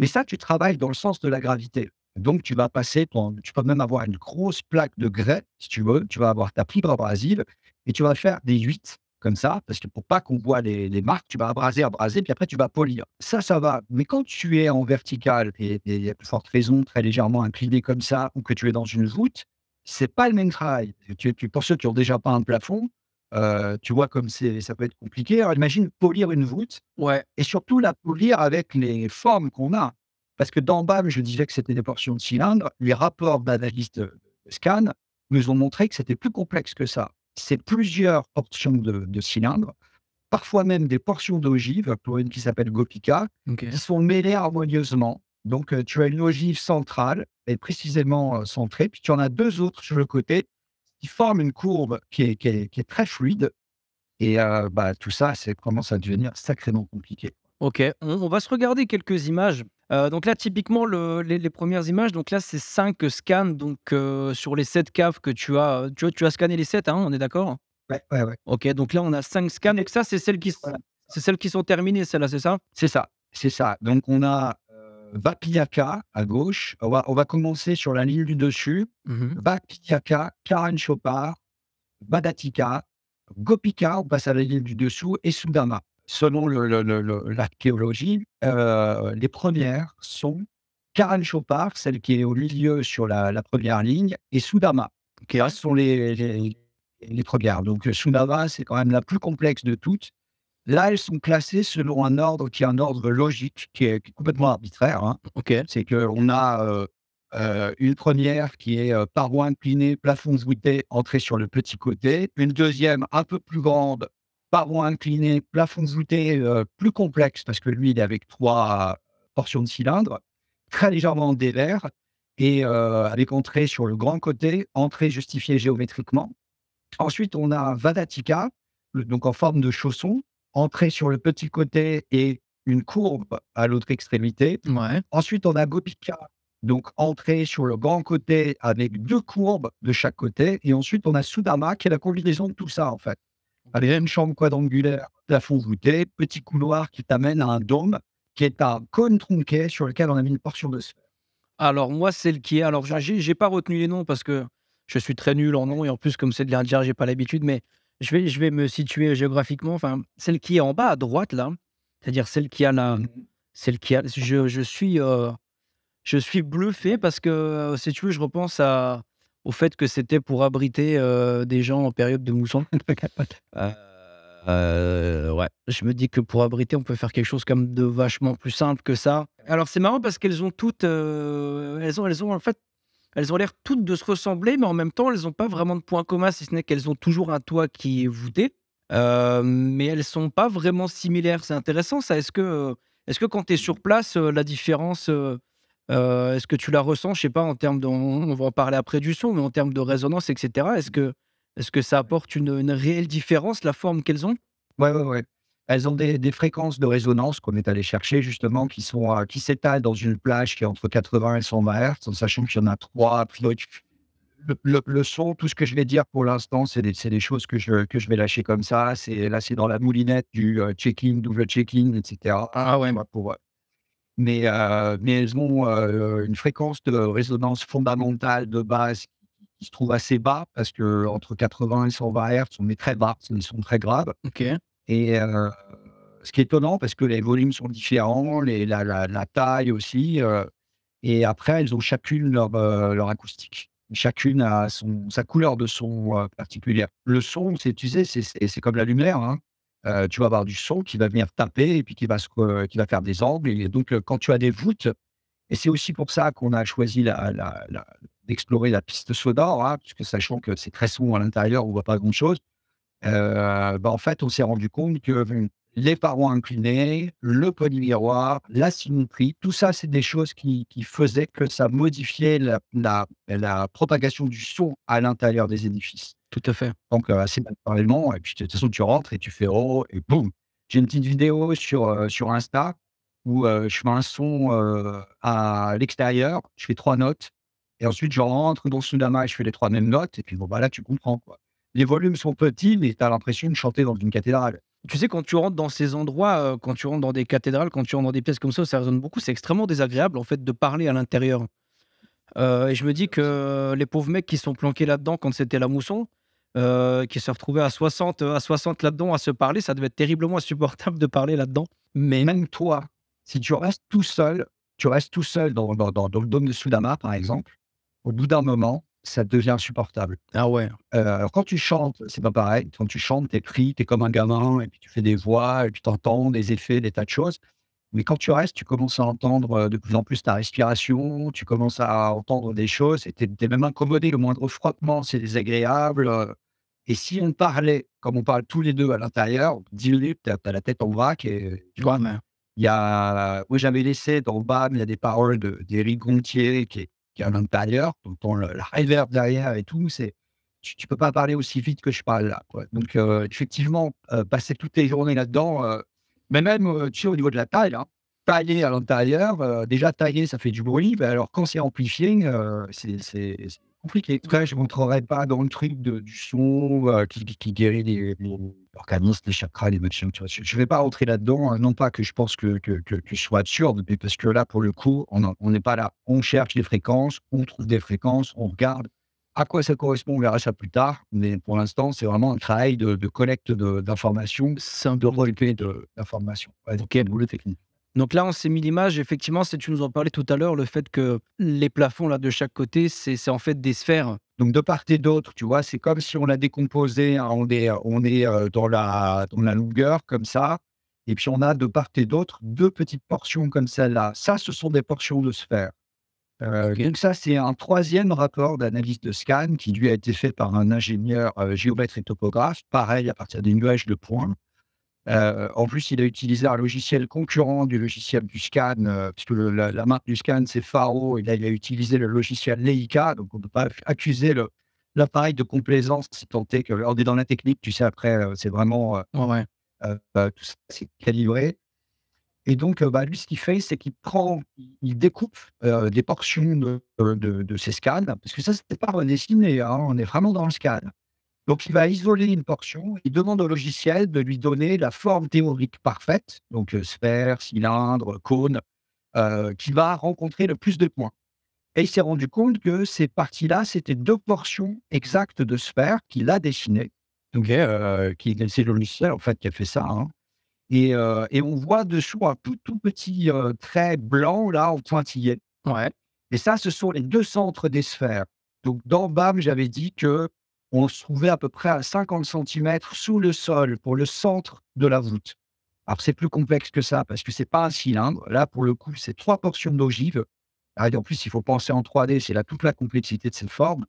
Mais ça, tu travailles dans le sens de la gravité. Donc, tu vas passer Tu peux même avoir une grosse plaque de grès, si tu veux. Tu vas avoir ta fibre abrasive et tu vas faire des 8 comme ça, parce que pour pas qu'on voit les, marques, tu vas abraser, abraser, puis après tu vas polir. Ça, ça va. Mais quand tu es en vertical et il y a raison, très légèrement incliné comme ça, ou que tu es dans une voûte, c'est pas le même travail. pour ceux qui ont déjà pas un plafond, euh, tu vois comme ça peut être compliqué. Alors, imagine polir une voûte. Ouais. Et surtout la polir avec les formes qu'on a. Parce que dans BAM, je disais que c'était des portions de cylindres. Les rapports d'analyse de, scan nous ont montré que c'était plus complexe que ça. C'est plusieurs portions de, cylindres, parfois même des portions d'ogives, pour une qui s'appelle Gopika, qui sont mêlées harmonieusement. Donc, euh, tu as une ogive centrale, et précisément euh, centrée, puis tu en as deux autres sur le côté qui forment une courbe qui est, qui est, très fluide. Et euh, bah, tout ça, c'est commence à devenir sacrément compliqué. Ok, on, on va se regarder quelques images euh, donc là, typiquement, les, premières images, donc là, c'est 5 scans donc, euh, sur les 7 caves que tu as. Euh, tu, as scanné les 7, hein, on est d'accord ouais, ouais, ouais, Ok, donc là, on a 5 scans. Et ça, c'est celles, qui, c'est celles qui sont terminées, celles-là, c'est ça C'est ça, c'est ça. Donc on a Vapiyaka à gauche. On va, on va commencer sur la ligne du dessus. Mm Badatika, Gopika, on passe à la ligne du dessous, et Sudama selon l'archéologie, euh, les premières sont Karen Chopard, celle qui est au milieu sur la, première ligne, et Sudama, qui sont les, les, premières. Donc Sudama, c'est quand même la plus complexe de toutes. Là, elles sont classées selon un ordre qui est un ordre logique, qui est, complètement arbitraire. Hein. C'est qu'on a euh, euh, une première qui est euh, paroi inclinée, plafond voûté, entrée sur le petit côté. Une deuxième un peu plus grande, Baron incliné, plafond zouté, euh, plus complexe parce que lui, il est avec trois euh, portions de cylindre, très légèrement dévers et euh, avec entrée sur le grand côté, entrée justifiée géométriquement. Ensuite, on a un Vadatica, donc en forme de chausson, entrée sur le petit côté et une courbe à l'autre extrémité. Ensuite, on a Gopika, donc entrée sur le grand côté avec deux courbes de chaque côté. Et ensuite, on a Sudama, qui est la combinaison de tout ça, en fait. Allez, une chambre quadrangulaire, plafond voûté, petit couloir qui t'amène à un dôme qui est un cône tronqué sur lequel on a mis une portion de sphère. Alors moi, celle qui est. Alors j'ai pas retenu les noms parce que je suis très nul en noms et en plus comme c'est de l'Indien, j'ai pas l'habitude. Mais je vais, je vais me situer géographiquement. Enfin, celle qui est en bas à droite là, c'est-à-dire celle qui a la, mhm. celle qui a. Je, je suis, euh, je suis bluffé parce que euh, si tu veux, je repense à au fait que c'était pour abriter euh, des gens en période de mousson. Euh, euh, ouais, je me dis que pour abriter, on peut faire quelque chose comme de vachement plus simple que ça. Alors c'est marrant parce qu'elles ont toutes, elles ont, elles ont en fait, elles ont l'air toutes de se ressembler, mais en même temps, elles n'ont pas vraiment de point commun, si ce n'est qu'elles ont toujours un toit qui est voûté. mais elles sont pas vraiment similaires. C'est intéressant ça. Est-ce que, est-ce que quand tu es sur place, la différence euh, est-ce que tu la ressens, je sais pas, en termes de, on va en parler après du son, mais en termes de résonance, etc. Est-ce mmh. que, est que ça apporte une, réelle différence, la forme qu'elles ont Oui, ouais, ouais. Elles ont des, fréquences de résonance qu'on est allé chercher justement, qui sont euh, qui s'étalent dans une plage qui est entre 80 et 120 Hz, en sachant qu'il y en a trois. le, son, tout ce que je vais dire pour l'instant, c'est des, des, choses que je, que je vais lâcher comme ça. C'est là, c'est dans la moulinette du euh, check-in double checking, etc. Ah ouais, pour, mais, euh, mais elles ont euh, une fréquence de résonance fondamentale de base qui se trouve assez bas, parce que entre 80 et 120 Hz, elles sont très bas, elles sont très graves. Et euh, ce qui est étonnant, parce que les volumes sont différents, la, taille aussi, et après, elles ont chacune leur, acoustique chacune a sa couleur de son particulière. Le son, c'est tu sais, c'est comme la lumière. Hein. Euh, tu vas avoir du son qui va venir taper et puis qui va, qui va faire des angles. Et donc, euh, quand tu as des voûtes, et c'est aussi pour ça qu'on a choisi d'explorer la piste sonore, hein, puisque sachant que c'est très sombre à l'intérieur, on ne voit pas grand-chose. Euh, ben, en fait, on s'est rendu compte que les parois inclinées, le polymiroir, la symétrie, tout ça, c'est des choses qui, faisaient que ça modifiait la propagation du son à l'intérieur des édifices. Tout à fait. Donc, assez naturellement. Et puis, de toute façon, tu rentres et tu fais oh, et boum. J'ai une petite vidéo sur, sur Insta où je fais un son à l'extérieur, je fais trois notes. Et ensuite, je rentre dans Sudama et je fais les trois mêmes notes. Et puis, bon, bah là, tu comprends. Quoi. Les volumes sont petits, mais tu as l'impression de chanter dans une cathédrale. Tu sais, quand tu rentres dans ces endroits, quand tu rentres dans des cathédrales, quand tu rentres dans des pièces comme ça, ça résonne beaucoup. C'est extrêmement désagréable, en fait, de parler à l'intérieur. et je me dis que les pauvres mecs qui sont planqués là-dedans quand c'était la mousson, euh, qui se retrouvait à 60, euh, à 60 là-dedans, à se parler. Ça devait être terriblement insupportable de parler là-dedans. Mais même toi, si tu restes tout seul, tu restes tout seul dans, le dôme de Sudama, par exemple, au bout d'un moment, ça devient insupportable. Ah ouais. Euh, alors quand tu chantes, c'est pas pareil. Quand tu chantes, t'es pris, t'es comme un gamin, et puis tu fais des voix, et puis t'entends des effets, des tas de choses. Mais quand tu restes, tu commences à entendre de plus en plus ta respiration, tu commences à entendre des choses, et t'es même incommodé, le moindre frottement, c'est désagréable. Et si on parlait, comme on parle tous les deux à l'intérieur, 10 minutes, t'as la tête en vrac et tu vois, il y a, moi j'avais laissé dans bas, il y a des paroles d'Éric Gontier qui est, qui est à l'intérieur, on le, la reverb derrière et tout, c'est, tu, peux pas parler aussi vite que je parle là. Quoi. Donc euh, effectivement, euh, passer toutes tes journées là-dedans, euh, mais même, tu sais, au niveau de la taille, hein, tailler à l'intérieur, déjà tailler, ça fait du bruit, mais alors quand c'est amplifié, c'est compliqué. cas je ne rentrerai pas dans le truc du son euh, qui, guérit les, organismes, les chakras, les machins. Je ne vais pas rentrer là-dedans. Hein. Non pas que je pense que, que, sois absurde, mais parce que là, pour le coup, on n'est pas là. On cherche les fréquences, on trouve des fréquences, on regarde. À quoi ça correspond, on verra ça plus tard. Mais pour l'instant, c'est vraiment un travail de, collecte d'informations, de, de relever d'informations. Ok, ok, boulot technique. Donc là, on s'est mis l'image, effectivement, c'est tu nous en parlais tout à l'heure, le fait que les plafonds là de chaque côté, c'est en fait des sphères. Donc de part et d'autre, tu vois, c'est comme si on la décomposé, hein, on est, on est euh, dans, la, la longueur comme ça, et puis on a de part et d'autre deux petites portions comme celle-là. Ça, ce sont des portions de sphères. Euh, donc ça, c'est un troisième rapport d'analyse de scan qui lui a été fait par un ingénieur euh, géomètre et topographe, pareil à partir des nuages de points. Euh, en plus, il a utilisé un logiciel concurrent du logiciel du scan, euh, puisque la, marque du scan, c'est Faro, et là, il a utilisé le logiciel Leica, donc on ne peut pas accuser l'appareil de complaisance si tant est que, on est dans la technique, tu sais, après, euh, c'est vraiment, tout ça, c'est calibré. Et donc, bah, lui, ce qu'il fait, c'est qu'il prend, il découpe des portions de, ses ces scans, parce que ça, n'est pas redessiné, hein, on est vraiment dans le scan. Donc, il va isoler une portion Il demande au logiciel de lui donner la forme théorique parfaite, donc euh, sphère, cylindre, cône, euh, qui va rencontrer le plus de points. Et il s'est rendu compte que ces parties-là, c'était deux portions exactes de sphère qu'il a dessinées. Donc, euh, c'est le logiciel, en fait, qui a fait ça. Hein. Et, et, on voit dessous un tout, tout petit trait blanc, là, en pointillé. Ouais. Et ça, ce sont les deux centres des sphères. Donc, dans BAM, j'avais dit que on se trouvait à peu près à 50 cm sous le sol pour le centre de la voûte. Alors c'est plus complexe que ça parce que c'est pas un cylindre. Là pour le coup c'est trois portions d'ogive. Ah, en plus il faut penser en 3D, c'est là toute la complexité de cette forme.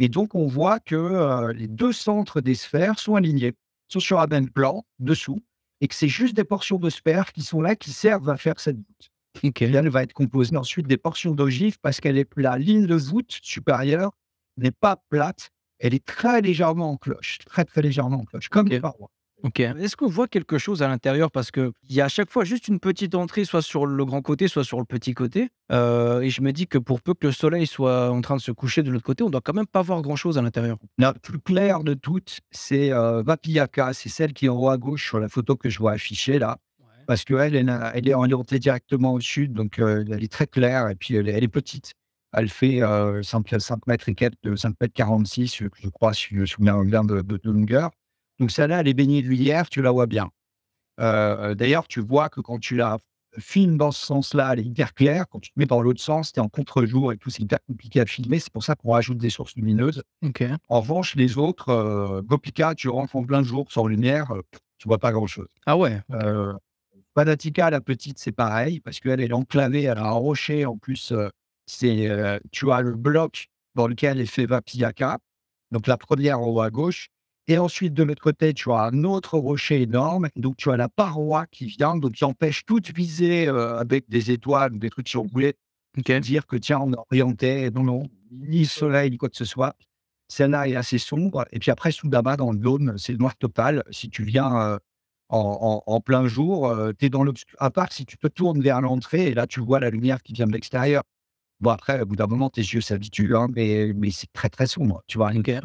Et donc on voit que euh, les deux centres des sphères sont alignés, sont sur un même plan dessous, et que c'est juste des portions de sphères qui sont là qui servent à faire cette voûte. Et Elle va être composée ensuite des portions d'ogive parce qu'elle est la ligne de voûte supérieure n'est pas plate, elle est très légèrement en cloche, très très légèrement en cloche, comme les parois. Ok. Est-ce qu'on voit quelque chose à l'intérieur Parce qu'il y a à chaque fois juste une petite entrée, soit sur le grand côté, soit sur le petit côté. Euh, et je me dis que pour peu que le soleil soit en train de se coucher de l'autre côté, on doit quand même pas voir grand-chose à l'intérieur. La plus claire de toutes, c'est euh, C'est celle qui est en haut à gauche sur la photo que je vois affichée là. Parce qu'elle, elle, est orientée directement au sud, donc euh, elle est très claire et puis elle est petite elle fait euh, 5, 5 mètres et 5 euh, mètres 46, euh, je crois, si je me souviens bien, de, de longueur. Donc celle-là, elle est baignée de lumière, tu la vois bien. Euh, d'ailleurs, tu vois que quand tu la filmes dans ce sens-là, elle est hyper claire. Quand tu te mets dans l'autre sens, tu es en contre-jour et tout, c'est hyper compliqué à filmer. C'est pour ça qu'on rajoute des sources lumineuses. En revanche, les autres, Gopika, tu rentres en plein jour sans lumière, tu vois pas grand-chose. Ah ouais Panatica, la petite, c'est pareil, parce qu'elle est enclavée, elle a un rocher en plus c'est euh, tu as le bloc dans lequel est fait Vapiaka, donc la première en haut à gauche, et ensuite de l'autre côté tu as un autre rocher énorme, donc tu as la paroi qui vient, donc qui empêche toute visée euh, avec des étoiles ou des trucs sur boulet, okay. dire que tiens on est orienté, non non, ni soleil ni quoi que ce soit. Celle-là est assez sombre, et puis après sous bas dans le dôme c'est noir total. Si tu viens euh, en, plein jour, tu es dans l'obscur. À part si tu te tournes vers l'entrée, et là, tu vois la lumière qui vient de l'extérieur. Bon, après, au bout d'un moment, tes yeux s'habituent, hein, mais, mais c'est très, très sombre, tu vois. Okay.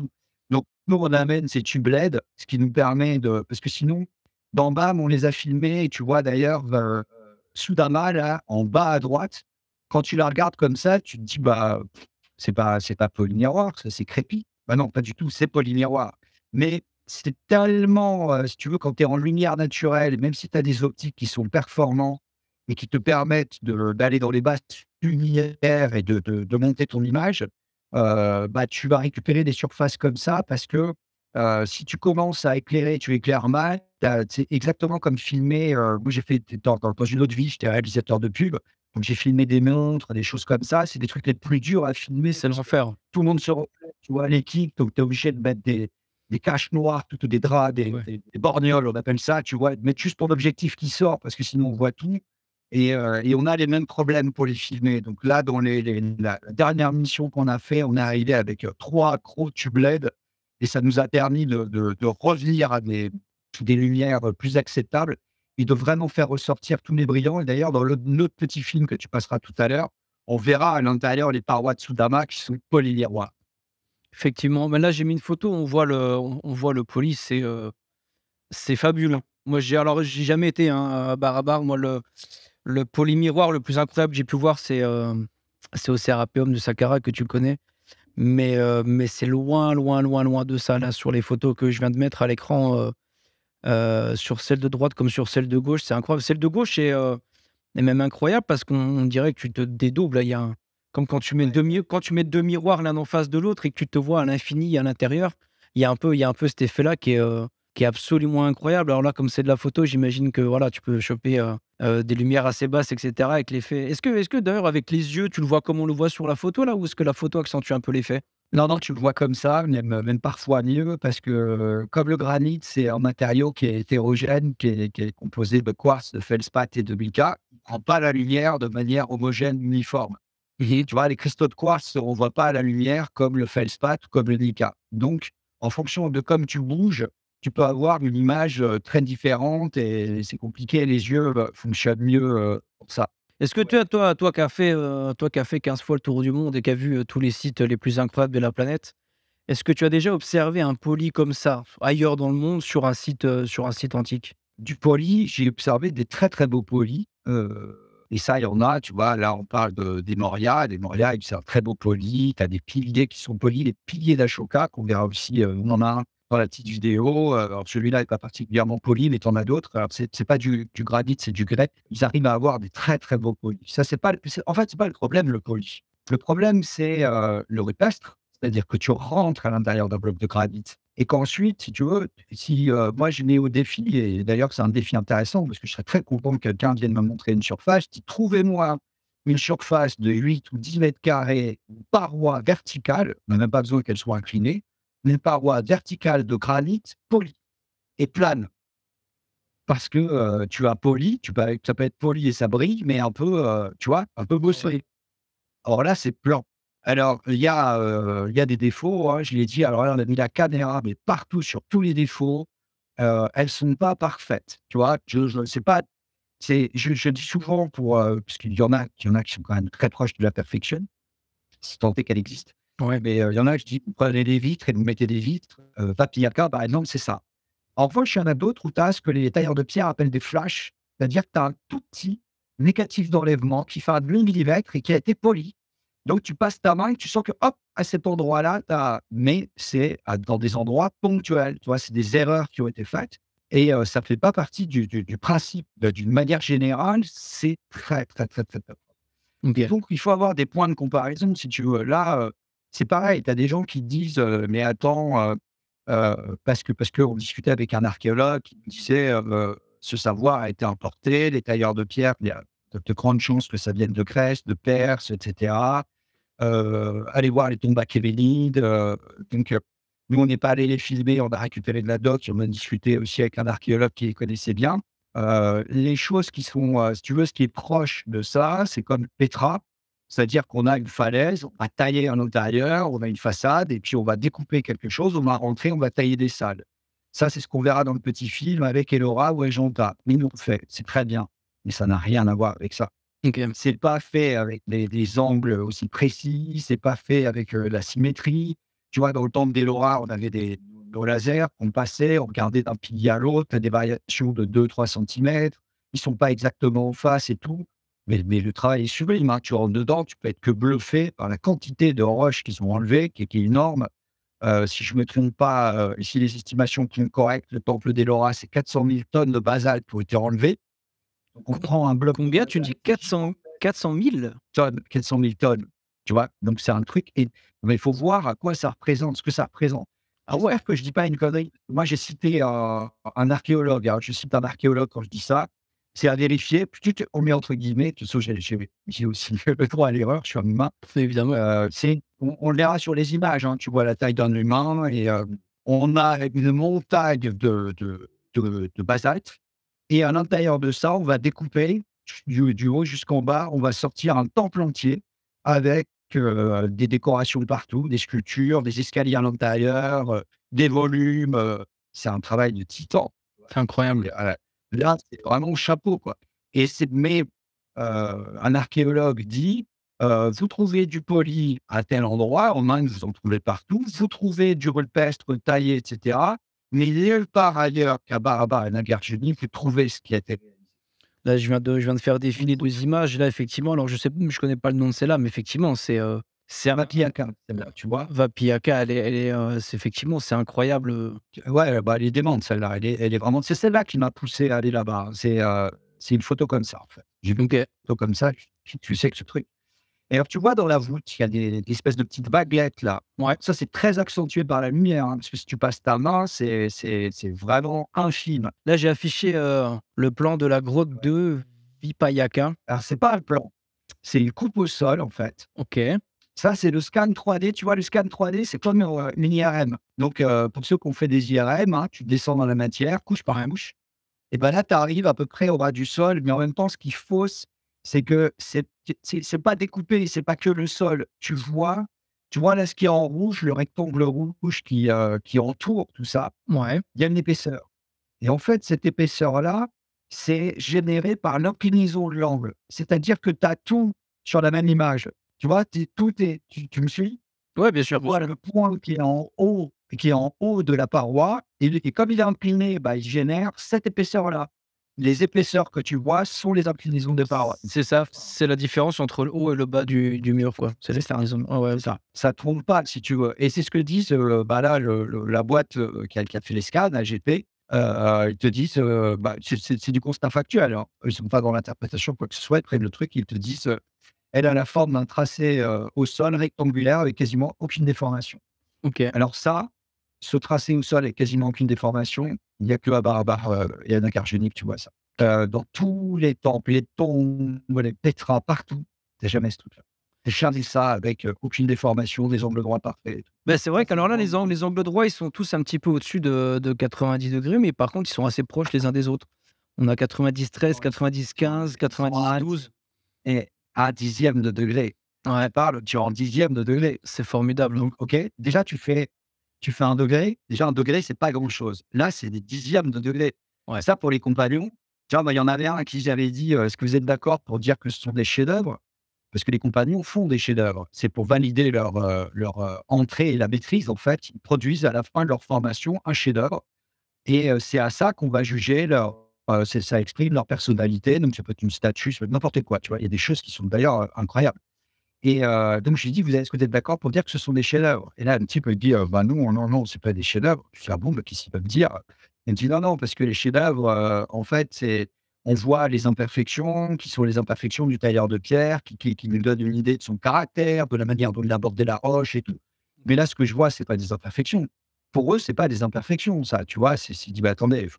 Donc, nous, on amène ces tubes LED, ce qui nous permet de. Parce que sinon, d'en bas, on les a filmés, et tu vois d'ailleurs, euh, Soudama, là, en bas à droite, quand tu la regardes comme ça, tu te dis, bah, c'est pas, c'est pas polymiroir, ça, c'est crépi. Bah non, pas du tout, c'est polymiroir. Mais c'est tellement, euh, si tu veux, quand tu es en lumière naturelle, même si tu as des optiques qui sont performants, et qui te permettent d'aller dans les basses lumières et de, de, de monter ton image, euh, bah, tu vas récupérer des surfaces comme ça parce que euh, si tu commences à éclairer, tu éclaires mal. Bah, c'est exactement comme filmer. Euh, moi, j'ai fait dans, dans, une autre vie, j'étais réalisateur de pub. Donc, j'ai filmé des montres, des choses comme ça. C'est des trucs les plus durs à filmer. C'est l'enfer. Tout le monde se reflète, tu vois, l'équipe. Donc, tu es obligé de mettre des, des caches noires, toutes des draps, des, borgnoles, on appelle ça, tu vois. mettre juste ton objectif qui sort parce que sinon, on voit tout. Euh, et, on a les mêmes problèmes pour les filmer. Donc là, dans les, la dernière mission qu'on a fait, on est arrivé avec euh, trois gros tubes LED et ça nous a permis de, revenir à des, lumières plus acceptables et de vraiment faire ressortir tous les brillants. Et d'ailleurs, dans notre petit film que tu passeras tout à l'heure, on verra à l'intérieur les parois de Soudama qui sont polymiroirs. Effectivement, mais là j'ai mis une photo, on voit le, on, voit le poli, c'est euh, c'est fabuleux. Moi j'ai alors j'ai jamais été un hein, à barabar, moi le le polymiroir le plus incroyable que j'ai pu voir, c'est euh, au Serapéum de Sakara que tu connais. Mais, euh, mais c'est loin, loin, loin, loin de ça. Là, sur les photos que je viens de mettre à l'écran, euh, sur celle de droite comme sur celle de gauche, c'est incroyable. Celle de gauche est, même incroyable parce qu'on dirait que tu te dédoubles. y a Comme quand tu, mets deux, quand tu mets miroirs l'un en face de l'autre et que tu te vois à l'infini à l'intérieur, il y, a un peu, y a un peu cet effet-là qui est qui est absolument incroyable. Alors là, comme c'est de la photo, j'imagine que voilà, tu peux choper euh, euh, des lumières assez basses, etc. Avec l'effet. Est-ce que, est-ce que d'ailleurs avec les yeux, tu le vois comme on le voit sur la photo là, ou est-ce que la photo accentue un peu l'effet Non, non, tu le vois comme ça, même, parfois mieux, parce que euh, comme le granit, c'est un matériau qui est hétérogène, qui est, composé de quartz, de feldspath et de mica. ne prend pas la lumière de manière homogène, uniforme. Mmh tu vois, les cristaux de quartz ne voit pas la lumière comme le feldspath, comme le mica. Donc, en fonction de comme tu bouges, tu peux avoir une image très différente et c'est compliqué. Les yeux fonctionnent mieux pour ça. Est-ce que tu toi, toi qui as fait, toi qui fait 15 fois le tour du monde et qui as vu tous les sites les plus incroyables de la planète, est-ce que tu as déjà observé un poli comme ça ailleurs dans le monde sur un site, sur un site antique Du poli, j'ai observé des très très beaux polis. et ça, il y en a, tu vois, là on parle des Moria. Des Moria, c'est un très beau poli. Tu as des piliers qui sont polis, les piliers d'Ashoka qu'on verra aussi. on en a un dans la petite vidéo. Euh, celui-là n'est pas particulièrement poli, mais en as d'autres. Ce c'est, pas du, du granit, c'est du grès. Ils arrivent à avoir des très très beaux polis. Ça c'est pas, en fait c'est pas le problème le poli. Le problème c'est euh, le rupestre, c'est-à-dire que tu rentres à l'intérieur d'un bloc de granit et qu'ensuite, si tu veux, si euh, moi je mets au défi, et d'ailleurs c'est un défi intéressant parce que je serais très content que quelqu'un vienne me montrer une surface, dis, trouvez-moi une surface de 8 ou 10 mètres carrés, une paroi verticale, on n'a même pas besoin qu'elle soit inclinée, les parois verticales de granit polies et planes. Parce que euh, tu as poli, tu ça peut être poli et ça brille, mais un peu, euh, tu vois, un peu bossé. Or là, c'est plan. Alors, il y, euh, il y, a des défauts, hein, je l'ai dit. Alors là, on a mis la caméra, mais partout, sur tous les défauts, elles ne sont pas parfaites. Tu vois, je ne sais pas. Je, je dis souvent, pour, parce qu'il y, en a, y en a qui sont quand même très proches de la perfection, si tant est qu'elle existe. Oui, mais euh, il y en a je dis, prenez des vitres et vous mettez des vitres. Euh, par exemple, c'est ça. En revanche, il y en a d'autres où tu as ce que les tailleurs de pierre appellent des flashs, c'est-à-dire que tu as un tout petit négatif d'enlèvement qui fait un millimètre et qui a été poli. Donc, tu passes ta main et tu sens que, hop, à cet endroit-là, as... mais c'est dans des endroits ponctuels. Tu vois, c'est des erreurs qui ont été faites. Et euh, ça ne fait pas partie du, principe. D'une manière générale, c'est très, très, très, très, très. Donc, il faut avoir des points de comparaison, si tu veux. Là, euh, c'est pareil, tu as des gens qui disent Mais attends, parce que parce qu'on discutait avec un archéologue qui disait Ce savoir a été importé, les tailleurs de pierre, il y a de, grandes chances que ça vienne de Grèce, de Perse, etc. allez voir les tombes à donc, nous, on n'est pas allé les filmer, on a récupéré de la doc, on a discuté aussi avec un archéologue qui les connaissait bien. les choses qui sont, si tu veux, ce qui est proche de ça, c'est comme Petra. C'est-à-dire qu'on a une falaise, on va tailler autre l'intérieur, on a une façade, et puis on va découper quelque chose, on va rentrer, on va tailler des salles. Ça, c'est ce qu'on verra dans le petit film avec Elora ou Eljanta. Mais nous, fait, c'est très bien. Mais ça n'a rien à voir avec ça. C'est pas fait avec des, angles aussi précis, c'est pas fait avec euh, la symétrie. Tu vois, dans le temple d'Elora, on avait des, nos lasers on passait, on regardait d'un pilier à l'autre, des variations de 2-3 cm. Ils sont pas exactement en face et tout. Mais, le travail est sublime. Hein. Tu rentres dedans, tu peux être que bluffé par la quantité de roches qui sont enlevées, qui, est énorme. Euh, si je ne me trompe pas, euh, si les estimations sont correctes, le temple d'Elora, c'est 400 000 tonnes de basalte qui ont été enlevées. on prend un bloc. Combien tu dis 400, 400 000 tonnes, 400 000 tonnes. Tu vois, donc c'est un truc. Et, mais il faut voir à quoi ça représente, ce que ça représente. Ah ouais, que je dis pas une connerie. Moi, j'ai cité un archéologue. Hein. je cite un archéologue quand je dis ça c'est à vérifier. Puis on met entre guillemets, tu sais, j'ai aussi le droit à l'erreur, je suis un humain. Évidemment. Euh, c'est, on, on, le verra sur les images, hein. tu vois la taille d'un humain et euh, on a une montagne de, de, de, basalte. Et à l'intérieur de ça, on va découper du, haut jusqu'en bas, on va sortir un temple entier avec euh, des décorations partout, des sculptures, des escaliers à l'intérieur, des volumes. c'est un travail de titan. C'est Incroyable. Là, c'est vraiment chapeau, quoi. Et c'est, mais euh, un archéologue dit, euh, vous trouvez du poli à tel endroit, en Inde, vous en trouvez partout, vous trouvez du rupestre taillé, etc. Mais nulle part ailleurs qu'à Baraba et Nagarjuni, vous trouvez ce qui était Là, je viens de, je viens de faire défiler deux images. Là, effectivement, alors je sais, je connais pas le nom de celle-là, mais effectivement, c'est euh, c'est Vapiaka, celle-là, tu vois. Vapiaka, elle est, euh, effectivement, c'est incroyable. Euh. Ouais, bah, elle est démente, celle-là. Elle est, elle est vraiment. C'est celle-là qui m'a poussé à aller là-bas. Hein. C'est, euh, c'est une photo comme ça, en fait. J'ai vu une photo comme ça, tu sais que ce truc. Et alors, tu vois, dans la voûte, il y a des, espèces de petites baguettes, là. Ouais. Ça, c'est très accentué par la lumière, hein, parce que si tu passes ta main, c'est, c'est, c'est vraiment infime. Là, j'ai affiché le plan de la grotte de Vipayaka. Alors, c'est pas un plan. C'est une coupe au sol, en fait. OK. Ça, c'est le scan 3D. Tu vois, le scan 3D, c'est comme euh, une IRM. Donc, euh, pour ceux qui ont fait des IRM, hein, tu descends dans la matière, couche par couche. Et bien là, tu arrives à peu près au bas du sol. Mais en même temps, ce qui fausse, c'est que c'est n'est pas découpé, c'est pas que le sol. Tu vois, tu vois là ce qui est en rouge, le rectangle rouge qui, euh, qui entoure tout ça. Ouais. Il y a une épaisseur. Et en fait, cette épaisseur-là, c'est généré par l'inclinaison de l'angle. C'est-à-dire que tu as tout sur la même image. Tu vois, tout est, tu, me suis Oui, bien sûr. Voilà le point qui est en haut, qui est en haut de la paroi. Et, comme il est incliné, bah, il génère cette épaisseur-là. Les épaisseurs que tu vois sont les inclinaisons des parois. C'est ça, c'est la différence entre le haut et le bas du, mur. quoi. C'est ça. Oh, ouais, ça. Ça trompe pas, si tu veux. Et c'est ce que disent euh, bah, là, le, la boîte euh, qui, a, fait les scans, AGP. Euh, ils te disent, bah, c'est du constat factuel. Hein. Ils ne sont pas dans l'interprétation, quoi que ce soit. Ils prennent le truc, ils te disent, elle a la forme d'un tracé euh, au sol rectangulaire avec quasiment aucune déformation. Ok. Alors ça, ce tracé au sol est quasiment aucune déformation, il n'y a que à Barabar euh, il et a un que tu vois ça. Euh, dans tous les temples, les tombes, les pétras, partout, n'as jamais ce truc-là. J'ai ça avec aucune déformation, des angles droits parfaits. Bah, c'est vrai qu'alors là, les angles, les angles droits, ils sont tous un petit peu au-dessus de, de 90 degrés, mais par contre, ils sont assez proches les uns des autres. On a 90, 13, 90, 15, 90, 12. Et à dixième de degré. Ouais. parle, tu en dixième de degré. C'est formidable. Donc, OK, déjà, tu fais, tu fais un degré. Déjà, un degré, c'est pas grand-chose. Là, c'est des dixièmes de degré. Ça, pour les compagnons, bah, il y en avait un à qui j'avais dit euh, est-ce que vous êtes d'accord pour dire que ce sont des chefs-d'œuvre Parce que les compagnons font des chefs-d'œuvre. C'est pour valider leur, euh, leur euh, entrée et la maîtrise, en fait. Ils produisent à la fin de leur formation un chef-d'œuvre. Et c'est à ça qu'on va juger leur, euh, ça exprime leur personnalité, donc ça peut être une statue, n'importe quoi, tu vois. Il y a des choses qui sont d'ailleurs euh, incroyables. Et euh, donc, je lui ai dit, vous est-ce êtes d'accord pour dire que ce sont des chefs-d'œuvre Et là, un type me dit, bah non, non, non, c'est pas des chefs-d'œuvre. Je dis, ah bon, mais bah, qu'est-ce qu'il peuvent me dire Il me dit, non, non, parce que les chefs-d'œuvre, en fait, c'est on voit les imperfections qui sont les imperfections du tailleur de pierre, qui, qui, nous donne une idée de son caractère, de la manière dont il abordait la roche et tout. Mais là, ce que je vois, c'est pas des imperfections. Pour eux, c'est pas des imperfections, ça. Tu vois, c'est dit, bah, attendez,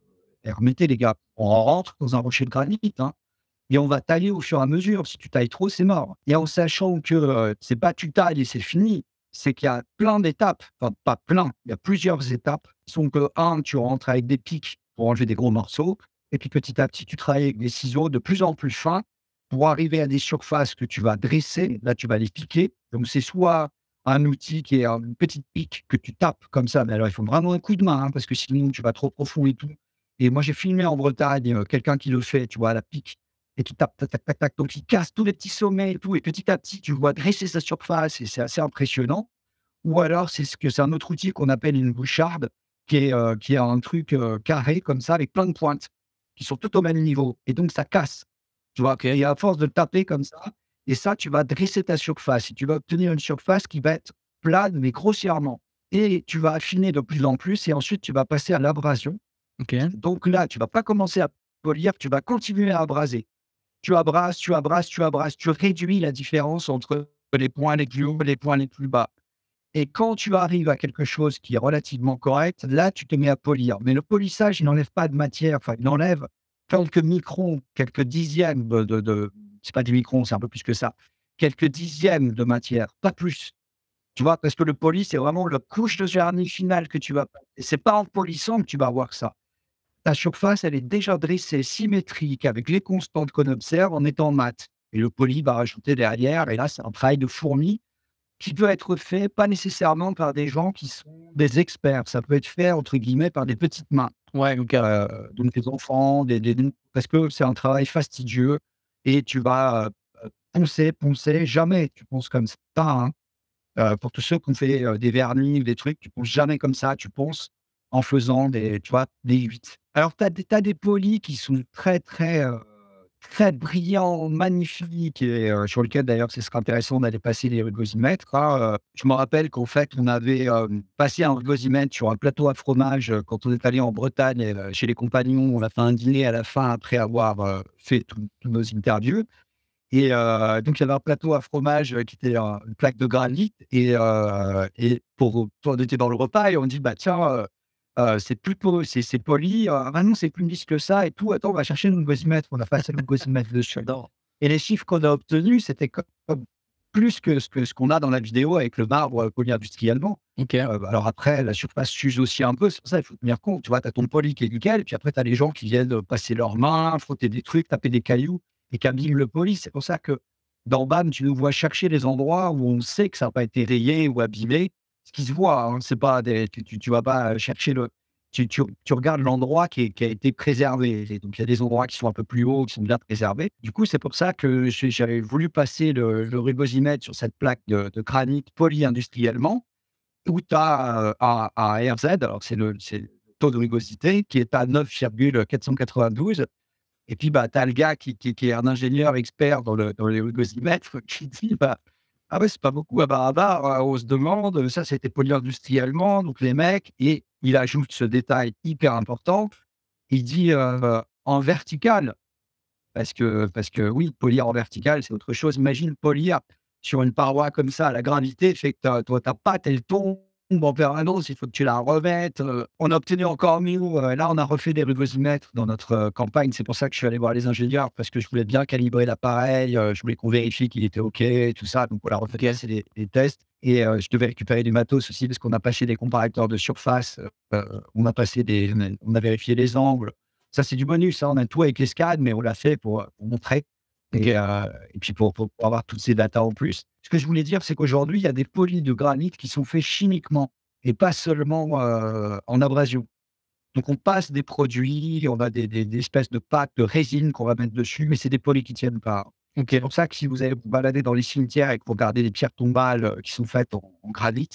et remettez les gars, on rentre dans un rocher de granit, hein, et on va tailler au fur et à mesure. Si tu tailles trop, c'est mort. Et en sachant que euh, c'est pas tu tailles et c'est fini, c'est qu'il y a plein d'étapes, enfin pas plein, il y a plusieurs étapes. Donc, sont que, un, tu rentres avec des pics pour enlever des gros morceaux, et puis petit à petit, tu travailles avec des ciseaux de plus en plus fins pour arriver à des surfaces que tu vas dresser. Là, tu vas les piquer. Donc, c'est soit un outil qui est une petite pique que tu tapes comme ça, mais alors il faut vraiment un coup de main, hein, parce que sinon, tu vas trop profond et tout. Et moi, j'ai filmé en Bretagne euh, quelqu'un qui le fait, tu vois, à la pique, et qui tape, tac, tac, tac, Donc, il casse tous les petits sommets et tout. Et petit à petit, tu vois dresser sa surface et c'est assez impressionnant. Ou alors, c'est ce que c'est un autre outil qu'on appelle une boucharde, qui est, euh, qui est un truc euh, carré comme ça, avec plein de pointes, qui sont toutes au même niveau. Et donc, ça casse. Tu vois, okay. et à force de taper comme ça, et ça, tu vas dresser ta surface. Et tu vas obtenir une surface qui va être plane, mais grossièrement. Et tu vas affiner de plus en plus. Et ensuite, tu vas passer à l'abrasion. Donc là, tu vas pas commencer à polir, tu vas continuer à abraser. Tu abrases, tu abrases, tu abrases, tu réduis la différence entre les points les plus hauts et les points les plus bas. Et quand tu arrives à quelque chose qui est relativement correct, là, tu te mets à polir. Mais le polissage, il n'enlève pas de matière, enfin, il enlève quelques microns, quelques dixièmes de. c'est pas des microns, c'est un peu plus que ça. Quelques dixièmes de matière, pas plus. Tu vois, parce que le poli, c'est vraiment la couche de vernis finale que tu vas. C'est pas en polissant que tu vas avoir ça la surface, elle est déjà dressée symétrique avec les constantes qu'on observe en étant mat. Et le poly va rajouter derrière, et là, c'est un travail de fourmi qui peut être fait, pas nécessairement par des gens qui sont des experts. Ça peut être fait, entre guillemets, par des petites mains. Ouais, euh, donc, des enfants, des, parce que c'est un travail fastidieux et tu vas euh, poncer, poncer. Jamais tu penses comme ça. Hein. Euh, pour tous ceux qui ont fait des vernis, ou des trucs, tu penses jamais comme ça. Tu penses en faisant des, tu vois, des 8. Alors, tu as, des polis qui sont très, très, euh, très brillants, magnifiques, et euh, sur lesquels d'ailleurs, ce serait intéressant d'aller passer les rugosimètres. Euh, je me rappelle qu'en fait, on avait passé un rugosimètre sur un plateau à fromage quand on est allé en Bretagne chez les compagnons. On a fait un dîner à la fin après avoir fait toutes nos interviews. Et donc, il y avait un plateau à fromage qui était une plaque de granit. Et, et pour, on était dans le repas et on dit, bah tiens, c'est plus c'est poli. maintenant, ah bah c'est plus mis que ça et tout. Attends, on va chercher nos mètre. On a pas assez de gossimètre dessus. Et les chiffres qu'on a obtenus, c'était comme plus que ce qu'on ce a dans la vidéo avec le marbre poli industriellement. OK. Bah, alors après, la surface s'use aussi un peu, c'est pour ça qu'il faut tenir compte. Tu vois, tu as ton poli qui est nickel, puis après, tu as les gens qui viennent passer leurs mains, frotter des trucs, taper des cailloux et qui abîment le poli. C'est pour ça que dans BAM, tu nous vois chercher les endroits où on sait que ça n'a pas été rayé ou abîmé ce qui se voit. Hein, pas tu, tu vas pas chercher le. Tu, regardes l'endroit qui, a été préservé. donc, il y a des endroits qui sont un peu plus hauts, qui sont bien préservés. Du coup, c'est pour ça que j'avais voulu passer le, le sur cette plaque de, de granit poli industriellement, où tu as à, RZ, alors c'est le, taux de rugosité, qui est à 9,492. Et puis, bah, tu as le gars qui, est un ingénieur expert dans, le, dans les rugosimètres qui dit bah, ah ouais, c'est pas beaucoup à Baradar. Euh, on se demande, ça c'était polyindustriellement, donc les mecs, et il ajoute ce détail hyper important. Il dit euh, en vertical, parce que, parce que oui, polir en vertical, c'est autre chose. Imagine polir sur une paroi comme ça, la gravité fait que toi, t'as pas tel ton, Bon permanence, ben, il faut que tu la remettes. Euh, on a obtenu encore mieux. là, on a refait des mètres dans notre euh, campagne. C'est pour ça que je suis allé voir les ingénieurs parce que je voulais bien calibrer l'appareil. Euh, je voulais qu'on vérifie qu'il était OK, tout ça. Donc, on a refait des, tests. Et je devais récupérer du matos aussi parce qu'on a passé des comparateurs de surface. on a passé des, on a, vérifié les angles. Ça, c'est du bonus. Hein. On a tout avec les mais on l'a fait pour montrer. Euh, et, puis pour, avoir toutes ces datas en plus. Ce que je voulais dire, c'est qu'aujourd'hui, il y a des polis de granit qui sont faits chimiquement et pas seulement euh, en abrasion. Donc on passe des produits, on a des, espèces de pâtes de résine qu'on va mettre dessus, mais c'est des polis qui tiennent pas. Okay. C'est pour ça que si vous allez vous balader dans les cimetières et que vous regardez des pierres tombales euh, qui sont faites en, granit,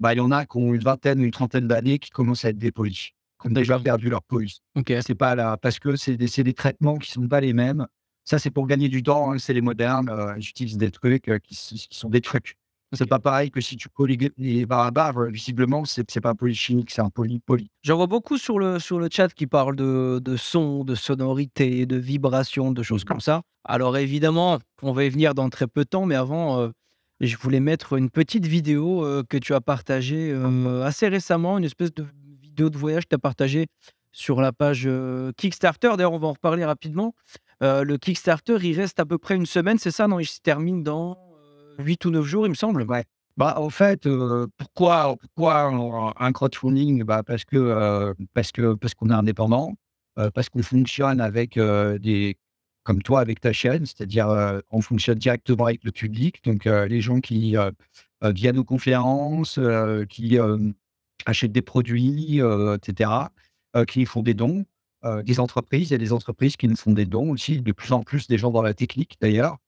bah, il y en a qui ont une vingtaine ou une trentaine d'années qui commencent à être dépolis, qui ont déjà perdu leur pose. C'est pas là, parce que c'est des, des, traitements qui sont pas les mêmes. Ça, c'est pour gagner du temps, hein, c'est les modernes, j'utilise euh, des trucs euh, qui, sont des trucs. Ce C'est pas pareil que si tu colles les barabas, euh, visiblement, c'est pas un polychimique, c'est un poly, poly. J'en vois beaucoup sur le, sur le chat qui parlent de, de son, de sonorité, de vibration, de choses comme ça. Alors évidemment, on va y venir dans très peu de temps, mais avant, je voulais mettre une petite vidéo que tu as partagée assez récemment, une espèce de vidéo de voyage que tu as partagée sur la page Kickstarter. D'ailleurs, on va en reparler rapidement. Euh, le Kickstarter, il reste à peu près une semaine, c'est ça Non, il se termine dans 8 euh, ou 9 jours, il me semble. Ouais. Bah, en fait, euh, pourquoi, pourquoi un crowdfunding bah, Parce que parce que parce qu'on est indépendant, parce qu'on fonctionne avec des comme toi avec ta chaîne, c'est-à-dire on fonctionne directement avec le public, donc les gens qui viennent aux conférences, qui achètent des produits, etc., qui font des dons. Euh, des entreprises. Il y a des entreprises qui nous font des dons aussi, de plus en plus des gens dans la technique d'ailleurs.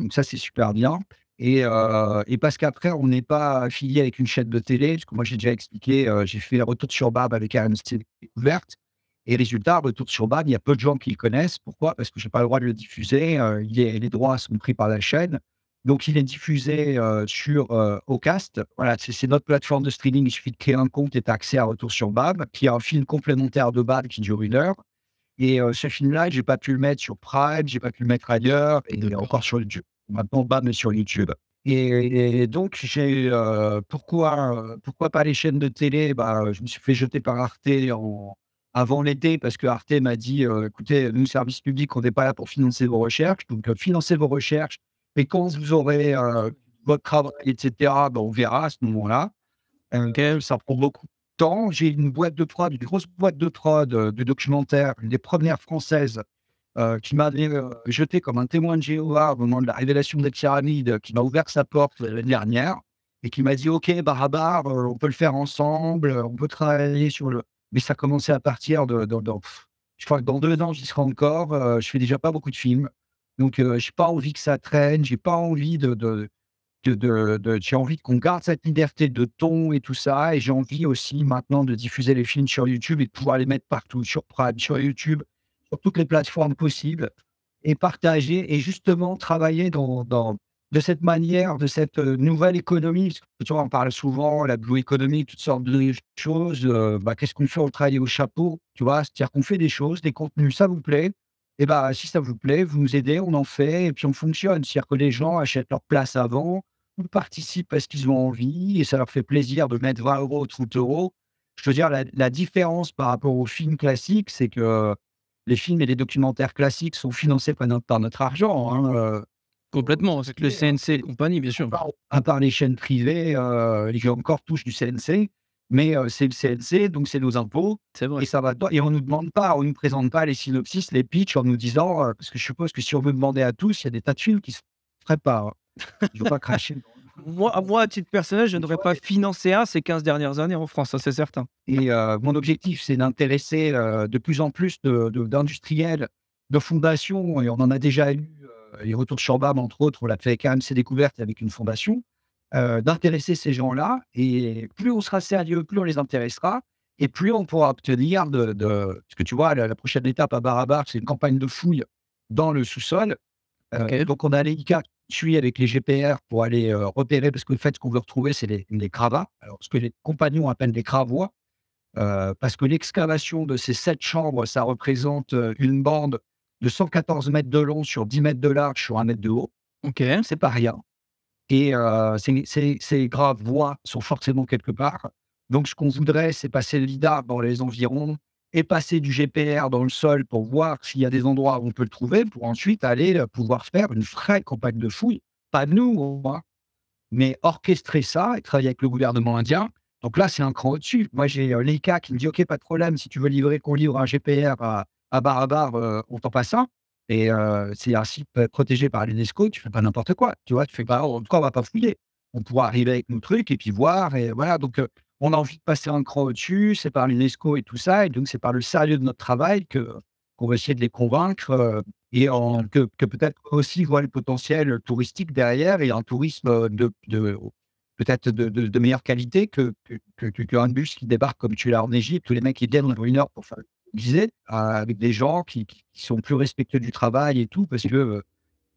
Donc ça, c'est super bien. Euh, et, parce qu'après, on n'est pas affilié avec une chaîne de télé, parce que moi j'ai déjà expliqué, euh, j'ai fait Retour sur Bab avec RMC ouverte. Et résultat, Retour sur Bab, il y a peu de gens qui le connaissent. Pourquoi Parce que je n'ai pas le droit de le diffuser. Il les droits sont pris par la chaîne. Donc, il est diffusé sur Ocast. Voilà, c'est notre plateforme de streaming. Il suffit de créer un compte et tu accès à Retour sur Bab qui est un film complémentaire de BAM qui dure une heure. Et ce film-là, j'ai pas pu le mettre sur Prime, j'ai pas pu le mettre ailleurs, et encore sur YouTube. Maintenant, bam, sur YouTube. Et, donc, j'ai pourquoi pourquoi pas les chaînes de télé bah, Je me suis fait jeter par Arte avant l'été parce que Arte m'a dit écoutez, nous, service public, on n'est pas là pour financer vos recherches, donc financez vos recherches. Et quand vous aurez votre travail, etc., bah, on verra à ce moment-là. Hein, okay. Ça prend beaucoup j'ai une boîte de prod, une grosse boîte de prod euh, de documentaire, une des premières françaises euh, qui m'avait euh, jeté comme un témoin de Jéhovah au moment de la révélation des pyramides, qui m'a ouvert sa porte l'année dernière et qui m'a dit Ok, Barabar, on peut le faire ensemble, on peut travailler sur le. Mais ça commençait à partir de. je crois que dans deux ans, j'y serai encore. je fais déjà pas beaucoup de films. Donc, n'ai pas envie que ça traîne, j'ai pas envie de de, de, j'ai envie qu'on garde cette liberté de ton et tout ça. Et j'ai envie aussi maintenant de diffuser les films sur YouTube et de pouvoir les mettre partout, sur Prime, sur YouTube, sur toutes les plateformes possibles et partager et justement travailler dans, dans de cette manière, de cette euh, nouvelle économie. que, tu vois, on parle souvent, la blue economy, toutes sortes de choses. Euh, bah, Qu'est-ce qu'on fait On travaille au chapeau, tu vois C'est-à-dire qu'on fait des choses, des contenus, ça vous plaît eh bien, si ça vous plaît, vous nous aidez, on en fait, et puis on fonctionne. C'est-à-dire que les gens achètent leur place avant, ou participent parce qu'ils ont envie, et ça leur fait plaisir de mettre 20 euros, 30 euros. Je veux dire, la, différence par rapport aux films classiques, c'est que les films et les documentaires classiques sont financés par notre, par notre argent. Hein, euh, Complètement, c'est que le CNC euh, et compagnie, bien sûr. À part, les chaînes privées, euh, gens encore touchent du CNC, mais c'est le CNC, donc c'est nos impôts. Vrai. Et ça va Et on nous demande pas, on nous présente pas les synopsis, les pitchs en nous disant, parce que je suppose que si on veut demander à tous, il y a des tas de films qui se feraient pas. Je hein. veux pas cracher. moi, moi, à titre personnel, je devrais pas financer un ces 15 dernières années en France, c'est certain. Et mon objectif, c'est d'intéresser de plus en plus d'industriels, de, fondations, et on en a déjà eu, les retours de Chambam, entre autres, on l'a fait avec AMC Découverte avec une fondation. Euh, d'intéresser ces gens-là. Et plus on sera sérieux, plus on les intéressera. Et plus on pourra obtenir de. de... que tu vois, la, prochaine étape à Barabar, c'est une campagne de fouille dans le sous-sol. Euh, donc, on a qui suit avec les GPR pour aller euh, repérer, parce que le fait, ce qu'on veut retrouver, c'est les, les, cravats. Alors, ce que les compagnons appellent les cravois, parce que l'excavation de ces sept chambres, ça représente une bande de 114 mètres de long sur 10 mètres de large sur 1 mètre de haut. Ok. C'est pas rien. Et ces, graves voies sont forcément quelque part. Donc, ce qu'on voudrait, c'est passer le LIDAR dans les environs et passer du GPR dans le sol pour voir s'il y a des endroits où on peut le trouver pour ensuite aller pouvoir faire une vraie campagne de fouilles. Pas nous, moins mais orchestrer ça et travailler avec le gouvernement indien. Donc là, c'est un cran au-dessus. Moi, j'ai l'ECA qui me dit OK, pas de problème, si tu veux livrer, qu'on livre un GPR à, à à euh, on t'en passe un. Et c'est un site protégé par l'UNESCO, tu fais pas n'importe quoi. Tu vois, tu fais pas, en tout cas, on va pas fouiller. On pourra arriver avec nos trucs et puis voir. Et voilà. Donc, on a envie de passer un cran au-dessus. C'est par l'UNESCO et tout ça. Et donc, c'est par le sérieux de notre travail que qu'on va essayer de les convaincre et en, que, que peut-être aussi voir le potentiel touristique derrière et un tourisme de, de oh, peut-être de, de, meilleure qualité que, que, que, un bus qui débarque comme tu l'as en Égypte, tous les mecs qui viennent pour une heure pour faire disait, avec des gens qui, sont plus respectueux du travail et tout, parce que euh,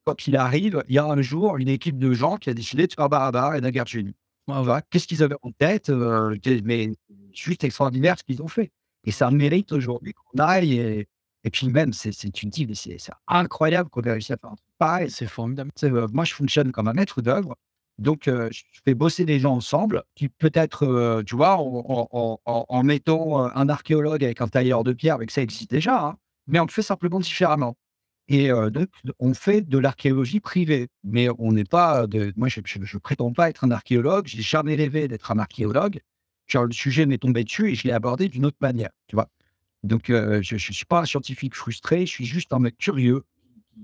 quand il arrive, il y a un jour une équipe de gens qui a décidé de faire Barabar et on ah va Qu'est-ce qu'ils avaient en tête euh, Mais juste extraordinaire ce qu'ils ont fait. Et ça mérite aujourd'hui qu'on aille. Et, puis même, c'est, une c'est, incroyable qu'on ait réussi à faire un pareil. C'est formidable. Euh, moi, je fonctionne comme un maître d'œuvre. Donc, euh, je fais bosser des gens ensemble qui, peut-être, euh, tu vois, en, en, mettant euh, un archéologue avec un tailleur de pierre, avec ça existe déjà, hein, mais on le fait simplement différemment. Et donc, on fait de l'archéologie privée, mais on n'est pas. moi, je ne prétends pas être un archéologue, n'ai jamais rêvé d'être un archéologue. le sujet m'est tombé dessus et je l'ai abordé d'une autre manière, tu vois. Donc, je ne suis pas un scientifique frustré, je suis juste un mec curieux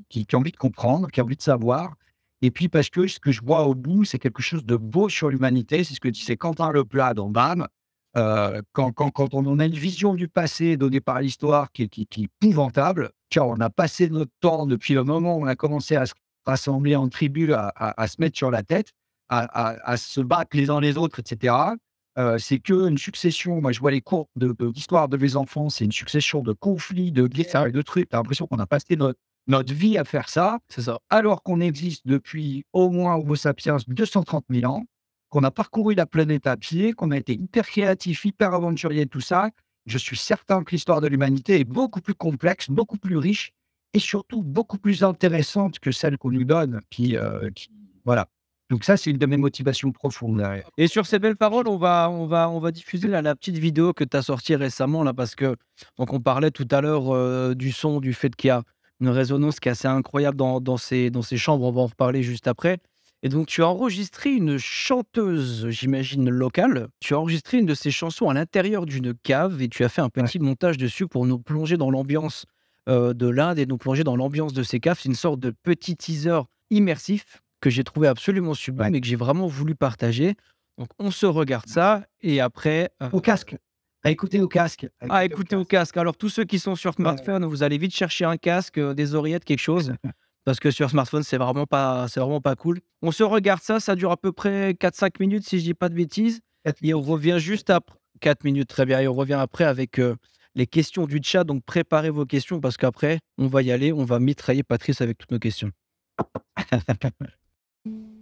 qui a envie de comprendre, qui a envie de savoir, et puis parce que ce que je vois au bout, c'est quelque chose de beau sur l'humanité. C'est ce que disait Quentin Leplat dans BAM. Euh, quand, quand, quand, on a une vision du passé donnée par l'histoire qui, est épouvantable, car on a passé notre temps depuis le moment où on a commencé à se rassembler en tribu, à, se mettre sur la tête, à, se battre les uns les autres, etc. Euh, c'est qu'une succession, moi je vois les cours de, de l'histoire de mes enfants, c'est une succession de conflits, de guerres de trucs. T'as l'impression qu'on a passé notre, notre vie à faire ça, c'est ça. alors qu'on existe depuis au moins Homo sapiens 230 000 ans, qu'on a parcouru la planète à pied, qu'on a été hyper créatif, hyper aventurier, tout ça, je suis certain que l'histoire de l'humanité est beaucoup plus complexe, beaucoup plus riche et surtout beaucoup plus intéressante que celle qu'on nous donne. Qui, euh, voilà. Donc ça, c'est une de mes motivations profondes. Et sur ces belles paroles, on va, on va, on va diffuser la, petite vidéo que tu as sortie récemment, là, parce que donc on parlait tout à l'heure euh, du son, du fait qu'il y a une résonance qui est assez incroyable dans, ces, dans ces chambres. On va en reparler juste après. Et donc, tu as enregistré une chanteuse, j'imagine, locale. Tu as enregistré une de ses chansons à l'intérieur d'une cave et tu as fait un petit montage dessus pour nous plonger dans l'ambiance euh, de l'Inde et nous plonger dans l'ambiance de ces caves. C'est une sorte de petit teaser immersif que j'ai trouvé absolument sublime et que j'ai vraiment voulu partager. Donc, on se regarde ça et après. Euh, Au casque. Écoutez au casque. ah, écoutez au, casque. Alors, tous ceux qui sont sur smartphone, vous allez vite chercher un casque, euh, des oreillettes, quelque chose. parce que sur smartphone, c'est vraiment pas, c'est vraiment pas cool. On se regarde ça, ça dure à peu près 4-5 minutes, si je dis pas de bêtises. Et on revient juste après. 4 minutes, très bien. Et on revient après avec euh, les questions du chat. Donc, préparez vos questions parce qu'après, on va y aller. On va mitrailler Patrice avec toutes nos questions.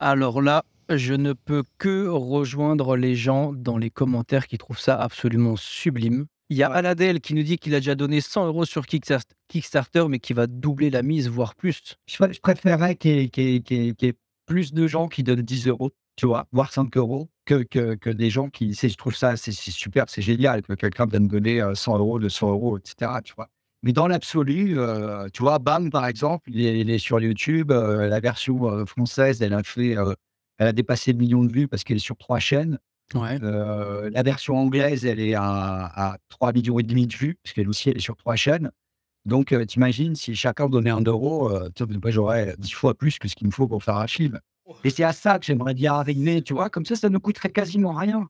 Alors là, je ne peux que rejoindre les gens dans les commentaires qui trouvent ça absolument sublime. Il y a Aladel qui nous dit qu'il a déjà donné 100 euros sur Kickstarter, mais qui va doubler la mise, voire plus. Je, préférerais qu'il y, ait, plus de gens qui donnent 10 euros, tu vois, voire 5 euros, que, des gens qui. je trouve ça, c'est, super, c'est génial que quelqu'un vienne donner 100 euh, euros, 200 euros, etc. Tu vois. Mais dans l'absolu, euh, tu vois, Bam, par exemple, il est, sur YouTube. Euh, la version euh, française, elle a fait, elle a dépassé le million de vues parce qu'elle est sur trois chaînes. la version anglaise, elle est à, 3,5 millions et demi de vues parce qu'elle aussi, elle est sur trois chaînes. Donc, t'imagines, si chacun donnait un euro, j'aurais 10 fois plus que ce qu'il me faut pour faire un film. Et c'est à ça que j'aimerais dire arriver, tu vois. Comme ça, ça ne coûterait quasiment rien.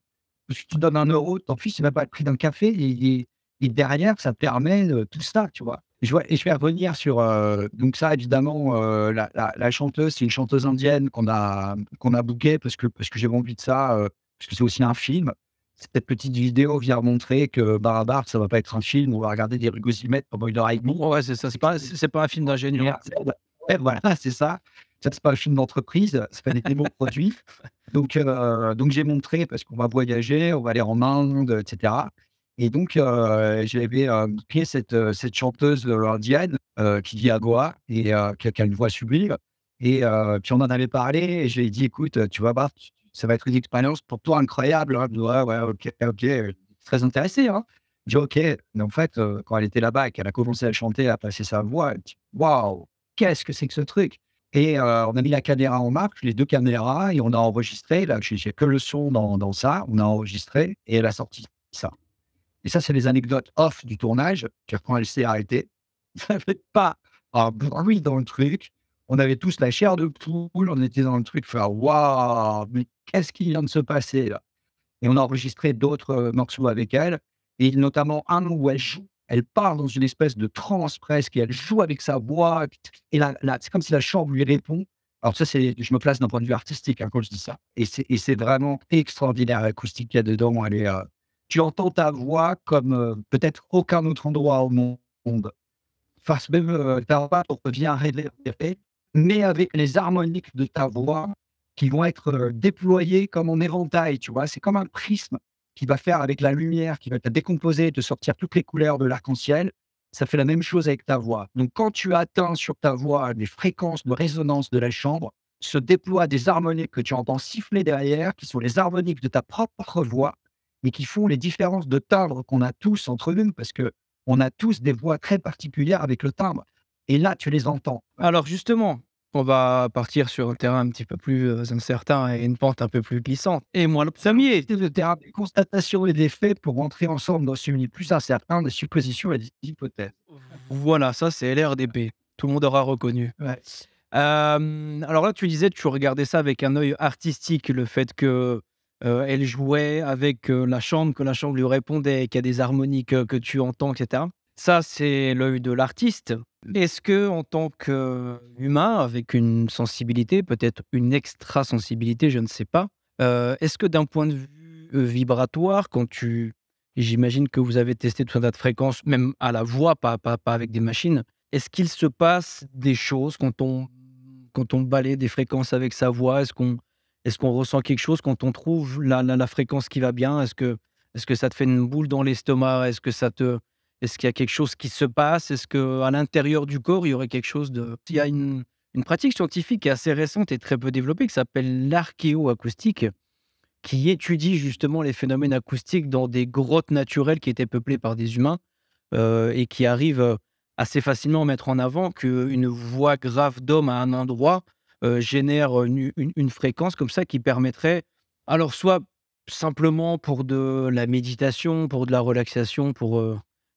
Parce que tu donnes un euro, tant pis, c'est même pas le prix d'un café. Et derrière, ça permet euh, tout ça, tu vois. Je, vois, et je vais revenir sur. Euh, donc, ça, évidemment, euh, la, la, chanteuse, c'est une chanteuse indienne qu'on a, qu'on a bookée parce que, parce que j'ai envie de ça, parce que c'est aussi un film. Cette petite vidéo vient montrer que Barabar, ça va pas être un film on va regarder des rugosimètres pendant une heure et demie. Ouais, c'est ça, c'est pas, pas un film d'ingénieur. voilà, c'est ça. Ça, c'est pas un film d'entreprise, c'est pas des bons produits. Donc, donc j'ai montré parce qu'on va voyager, on va aller en Inde, etc. Et donc, euh, j'avais euh, pris cette, euh, chanteuse indienne qui vit à Goa et qui, a une voix sublime. Et puis, on en avait parlé et j'ai dit, écoute, tu vas voir, ça va être une expérience pour toi incroyable. Hein. Ouais, ouais, ok, ok, très intéressé. Hein. J'ai dit, ok, mais en fait, quand elle était là-bas et qu'elle a commencé à chanter, à passer sa voix, waouh, qu'est-ce que c'est que ce truc et on a mis la caméra en marche, les deux caméras, et on a enregistré. Là, j'ai que le son dans, ça. On a enregistré et elle a sorti ça. Et ça, c'est les anecdotes off du tournage, car quand elle s'est arrêtée, ça n'y pas un bruit dans le truc. On avait tous la chair de poule, on était dans le truc, faire waouh, mais qu'est-ce qui vient de se passer là Et on a enregistré d'autres euh, morceaux avec elle, et notamment un où elle joue elle part dans une espèce de trance presque et elle joue avec sa voix. Et là, c'est comme si la chambre lui répond. Alors, ça, c'est, je me place d'un point de vue artistique hein, quand je dis ça. Et c'est, vraiment extraordinaire l'acoustique qu'il y a dedans. Elle est, euh, tu entends ta voix comme euh, peut-être aucun autre endroit au monde. Face même euh, ta voix revient révéler, mais avec les harmoniques de ta voix qui vont être euh, déployées comme en éventail, tu vois. C'est comme un prisme qui va faire avec la lumière, qui va te décomposer, te sortir toutes les couleurs de l'arc-en-ciel. Ça fait la même chose avec ta voix. Donc, quand tu atteins sur ta voix les fréquences de résonance de la chambre, se déploient des harmoniques que tu entends siffler derrière, qui sont les harmoniques de ta propre voix, mais qui font les différences de timbre qu'on a tous entre nous, parce que on a tous des voix très particulières avec le timbre. Et là, tu les entends. Alors justement, on va partir sur un terrain un petit peu plus euh, incertain et une pente un peu plus glissante. Et moi, le premier. C'est le terrain des constatations et des faits pour rentrer ensemble dans ce milieu plus incertain des suppositions et des hypothèses. Voilà, ça, c'est LRDP. Tout le monde aura reconnu. Euh, alors là, tu disais, tu regardais ça avec un œil artistique, le fait que euh, elle jouait avec euh, la chambre, que la chambre lui répondait, qu'il y a des harmoniques que tu entends, etc. Ça, c'est l'œil de l'artiste. Est-ce que, en tant qu'humain, avec une sensibilité, peut-être une extra-sensibilité, je ne sais pas, euh, est-ce que d'un point de vue vibratoire, quand tu. J'imagine que vous avez testé tout un tas de fréquences, même à la voix, pas, pas, pas avec des machines. Est-ce qu'il se passe des choses quand on, quand on balaye des fréquences avec sa voix Est-ce qu'on est-ce qu'on ressent quelque chose quand on trouve la, fréquence qui va bien Est-ce que, est que ça te fait une boule dans l'estomac Est-ce que ça te... Est-ce qu'il y a quelque chose qui se passe Est-ce qu'à l'intérieur du corps, il y aurait quelque chose de... Il y a une, pratique scientifique qui est assez récente et très peu développée qui s'appelle l'archéoacoustique, qui étudie justement les phénomènes acoustiques dans des grottes naturelles qui étaient peuplées par des humains euh, et qui arrive euh, assez facilement à mettre en avant qu'une voix grave d'homme à un endroit euh, génère une, fréquence comme ça qui permettrait, alors soit simplement pour de la méditation, pour de la relaxation, pour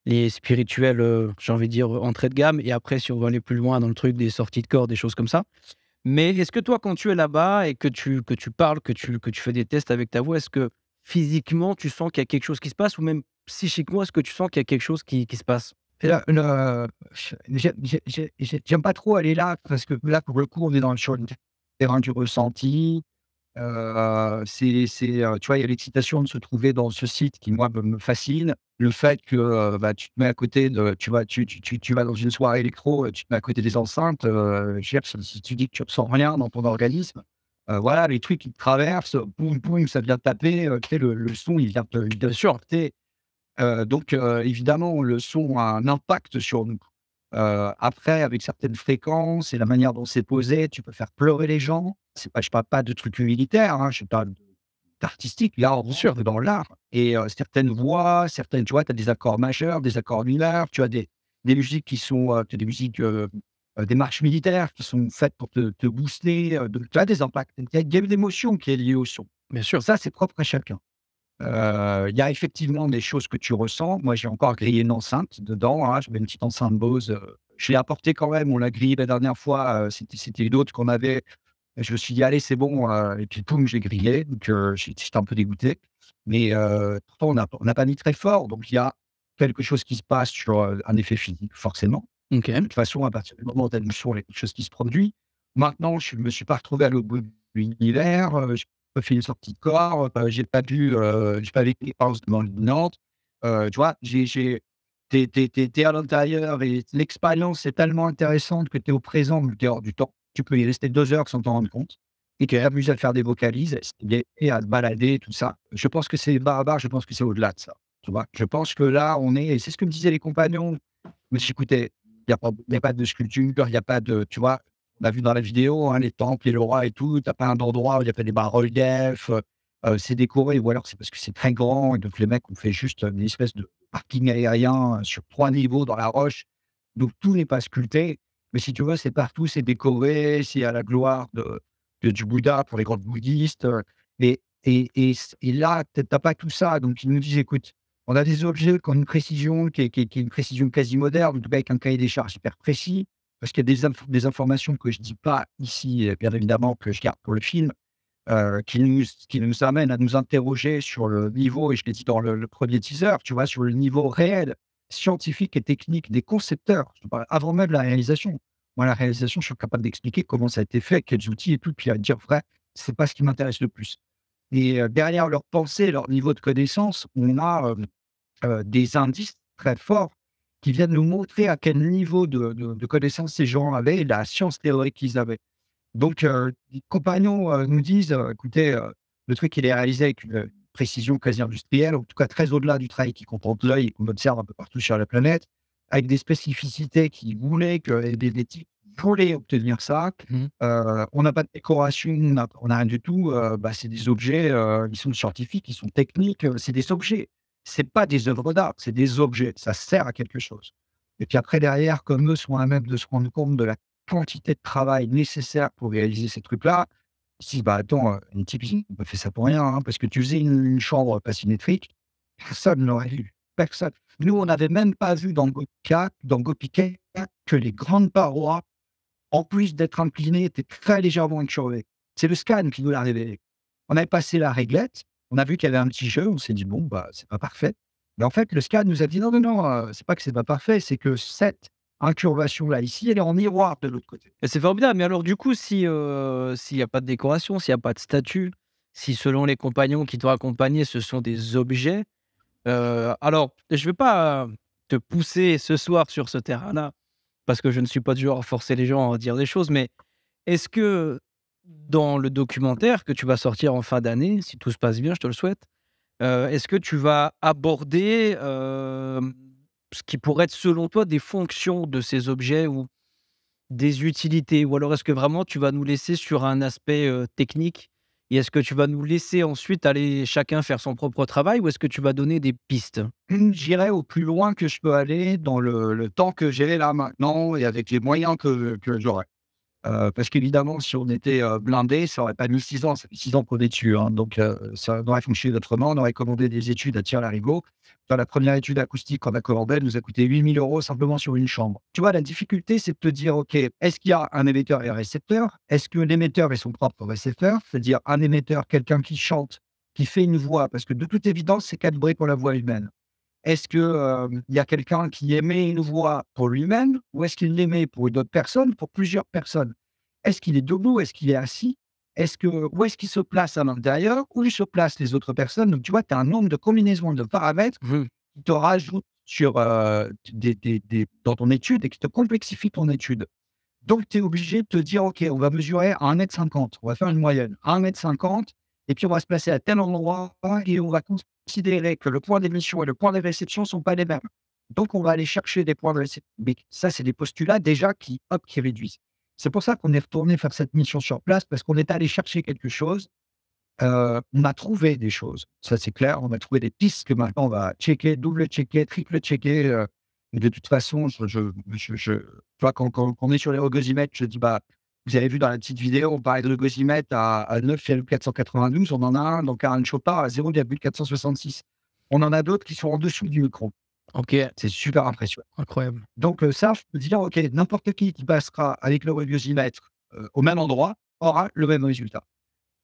les spirituels, j'ai envie de dire, entrée de gamme, et après si on veut aller plus loin dans le truc des sorties de corps, des choses comme ça. Mais est-ce que toi, quand tu es là-bas et que tu, que tu parles, que tu, que tu fais des tests avec ta voix, est-ce que physiquement tu sens qu'il y a quelque chose qui se passe ou même psychiquement, est-ce que tu sens qu'il y a quelque chose qui se passe là, euh, j'aime pas trop aller là, parce que là, pour le coup, on est dans le, terrain du ressenti. Euh, c'est, euh, tu vois, il y a l'excitation de se trouver dans ce site qui, moi, me, fascine. Le fait que euh, bah, tu te mets à côté de, tu vas, tu, tu, tu, vas dans une soirée électro, tu te mets à côté des enceintes. si tu dis que tu ressens rien dans ton organisme, voilà, les trucs qui te traversent, boum, boum, ça vient taper. le, le son, il vient te, bien sûr, euh, donc, euh, évidemment, le son a un impact sur nous. Euh, après, avec certaines fréquences et la manière dont c'est posé, tu peux faire pleurer les gens. Pas, je ne parle pas de trucs militaires, hein, je parle d'artistique. Là, bien sûr, dans l'art. Et certaines voix, certaines, tu vois, tu as des accords majeurs, des accords mineurs, tu as des, des musiques qui sont des musiques des marches militaires qui sont faites pour te, booster, tu as des impacts, il y a une émotion qui est liée au son. Bien sûr. Ça, c'est propre à chacun. Euh, il y a effectivement des choses que tu ressens. Moi, j'ai encore grillé une enceinte dedans. Hein. J'avais une petite enceinte Bose. Euh, je l'ai apportée quand même. On l'a grillée la dernière fois. Euh, c'était une autre qu'on avait. Je me suis dit, allez, c'est bon. et puis, poum, j'ai grillé. Donc, j'étais un peu dégoûté. Mais pourtant, on n'a pas mis très fort. Donc, il y a quelque chose qui se passe sur un effet physique, forcément. De toute façon, à partir du moment où tu as une chose qui se produit, maintenant, je ne me suis pas retrouvé à l'autre bout de l'univers fait une sortie de corps, euh, bah, j'ai pas vu euh, j'ai pas vécu l'expérience Nantes. Euh, tu vois, j'ai, t'es, à l'intérieur et l'expérience est tellement intéressante que tu es au présent, mais tu hors du temps. Tu peux y rester deux heures sans t'en rendre compte. Et tu es amusé à faire des vocalises et à te balader, tout ça. Je pense que c'est barbare je pense que c'est au-delà de ça. Tu vois, je pense que là, on est, et c'est ce que me disaient les compagnons. Mais j'écoutais, il n'y a, a, pas de sculpture, il n'y a pas de, tu vois, on a vu dans la vidéo, hein, les temples, et le roi et tout, t'as pas un endroit où il y a pas des barreaux, reliefs euh, euh, c'est décoré, ou alors c'est parce que c'est très grand, et donc les mecs ont fait juste une espèce de parking aérien euh, sur trois niveaux dans la roche, donc tout n'est pas sculpté, mais si tu vois, c'est partout, c'est décoré, c'est à la gloire de, du Bouddha pour les grands bouddhistes, euh, et, et, et, n'as pas tout ça, donc ils nous disent, écoute, on a des objets qui ont une précision, qui est, une précision quasi moderne, en tout cas avec un cahier des charges hyper précis, parce qu'il y a des, informations que je ne dis pas ici, bien évidemment, que je garde pour le film, euh, qui, nous, qui nous amènent à nous interroger sur le niveau, et je l'ai dit dans le, premier teaser, tu vois, sur le niveau réel, scientifique et technique des concepteurs, avant même la réalisation. Moi, la réalisation, je suis capable d'expliquer comment ça a été fait, quels outils et tout, puis à dire vrai, c'est pas ce qui m'intéresse le plus. Et euh, derrière leur pensée, leur niveau de connaissance, on a euh, des indices très forts qui viennent nous montrer à quel niveau de, de, connaissances ces gens avaient et la science théorique qu'ils avaient. Donc, euh, les compagnons euh, nous disent euh, écoutez, le truc, il est réalisé avec une précision quasi industrielle, en tout cas très au-delà du travail qui comprend l'œil et qu'on observe un peu partout sur la planète, avec des spécificités qui voulaient que des, des types voulaient obtenir ça. Mmh. on n'a pas de décoration, on n'a rien du tout. Bah, c'est des objets, ils sont scientifiques, ils sont techniques, c'est des objets c'est pas des œuvres d'art, c'est des objets, ça sert à quelque chose. Et puis après, derrière, comme eux sont à même de se rendre compte de la quantité de travail nécessaire pour réaliser ces trucs-là, ils se disent, bah attends, euh, une typique, on fait ça pour rien, hein, parce que tu faisais une, chambre pas symétrique, personne n'aurait vu. Personne. Nous, on n'avait même pas vu dans Gopiquet dans que les grandes parois, en plus d'être inclinées, étaient très légèrement incurvées. C'est le scan qui nous l'a révélé. On avait passé la réglette, on a vu qu'il y avait un petit jeu, on s'est dit, bon, bah, c'est pas parfait. Mais en fait, le SCAD nous a dit, non, non, non, euh, c'est pas que c'est pas parfait, c'est que cette incurvation-là, ici, elle est en miroir de l'autre côté. C'est formidable, mais alors du coup, euh, s'il n'y a pas de décoration, s'il n'y a pas de statue, si selon les compagnons qui t'ont accompagné, ce sont des objets, euh, alors je ne vais pas te pousser ce soir sur ce terrain-là, parce que je ne suis pas du genre à forcer les gens à dire des choses, mais est-ce que dans le documentaire que tu vas sortir en fin d'année, si tout se passe bien, je te le souhaite, euh, est-ce que tu vas aborder euh, ce qui pourrait être selon toi des fonctions de ces objets ou des utilités Ou alors est-ce que vraiment tu vas nous laisser sur un aspect euh, technique et est-ce que tu vas nous laisser ensuite aller chacun faire son propre travail ou est-ce que tu vas donner des pistes mmh, J'irai au plus loin que je peux aller dans le, temps que j'ai là maintenant et avec les moyens que, que j'aurai. Euh, parce qu'évidemment, si on était euh, blindé, ça n'aurait pas mis 6 ans, ça fait 6 ans qu'on est dessus. Hein. donc, euh, ça aurait fonctionné autrement. On aurait commandé des études à Thierry Larigot. Dans la première étude acoustique qu'on a commandée, elle nous a coûté 8000 euros simplement sur une chambre. Tu vois, la difficulté, c'est de te dire OK, est-ce qu'il y a un émetteur et un récepteur Est-ce que l'émetteur est son propre récepteur C'est-à-dire un émetteur, quelqu'un qui chante, qui fait une voix, parce que de toute évidence, c'est calibré pour la voix humaine. Est-ce qu'il il y a quelqu'un qui aimait une voix pour lui-même ou est-ce qu'il l'aimait pour une autre personne, pour plusieurs personnes Est-ce qu'il est debout Est-ce qu'il est assis est-ce que, Où est-ce qu'il se place à l'intérieur Où se place les autres personnes Donc, tu vois, tu as un nombre de combinaisons de paramètres mmh. qui te rajoutent sur, des, des, dans ton étude et qui te complexifie ton étude. Donc, tu es obligé de te dire, OK, on va mesurer à 1m50, on va faire une moyenne, 1m50, et puis on va se placer à tel endroit et on va considérer que le point d'émission et le point de réception ne sont pas les mêmes. Donc, on va aller chercher des points de réception. Mais ça, c'est des postulats déjà qui, qui réduisent. C'est pour ça qu'on est retourné faire cette mission sur place, parce qu'on est allé chercher quelque chose. Euh, on a trouvé des choses. Ça, c'est clair. On a trouvé des pistes que maintenant, on va checker, double-checker, triple-checker. Euh. mais de toute façon, je, je, quand, quand, on est sur les rogosimètres, je dis, bah, vous avez vu dans la petite vidéo, on parlait de glucosimètre à, 9,492. On en a un, donc un Chopard à 0,466. On en a d'autres qui sont en dessous du micro. Ok. C'est super impressionnant. Incroyable. Donc, euh, ça, je peux dire, OK, n'importe qui qui passera avec le webiosimètre euh, au même endroit aura le même résultat.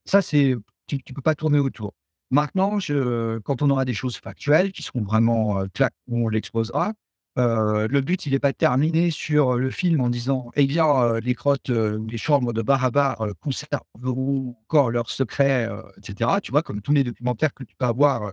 Ça, c'est tu ne peux pas tourner autour. Maintenant, je, quand on aura des choses factuelles qui seront vraiment, euh, claques on l'exposera, euh, le but, il n'est pas terminé sur euh, le film en disant Eh bien, euh, les grottes, les chambres de Barabar à conserveront encore leurs secrets, etc. Tu vois, comme tous les documentaires que tu peux avoir.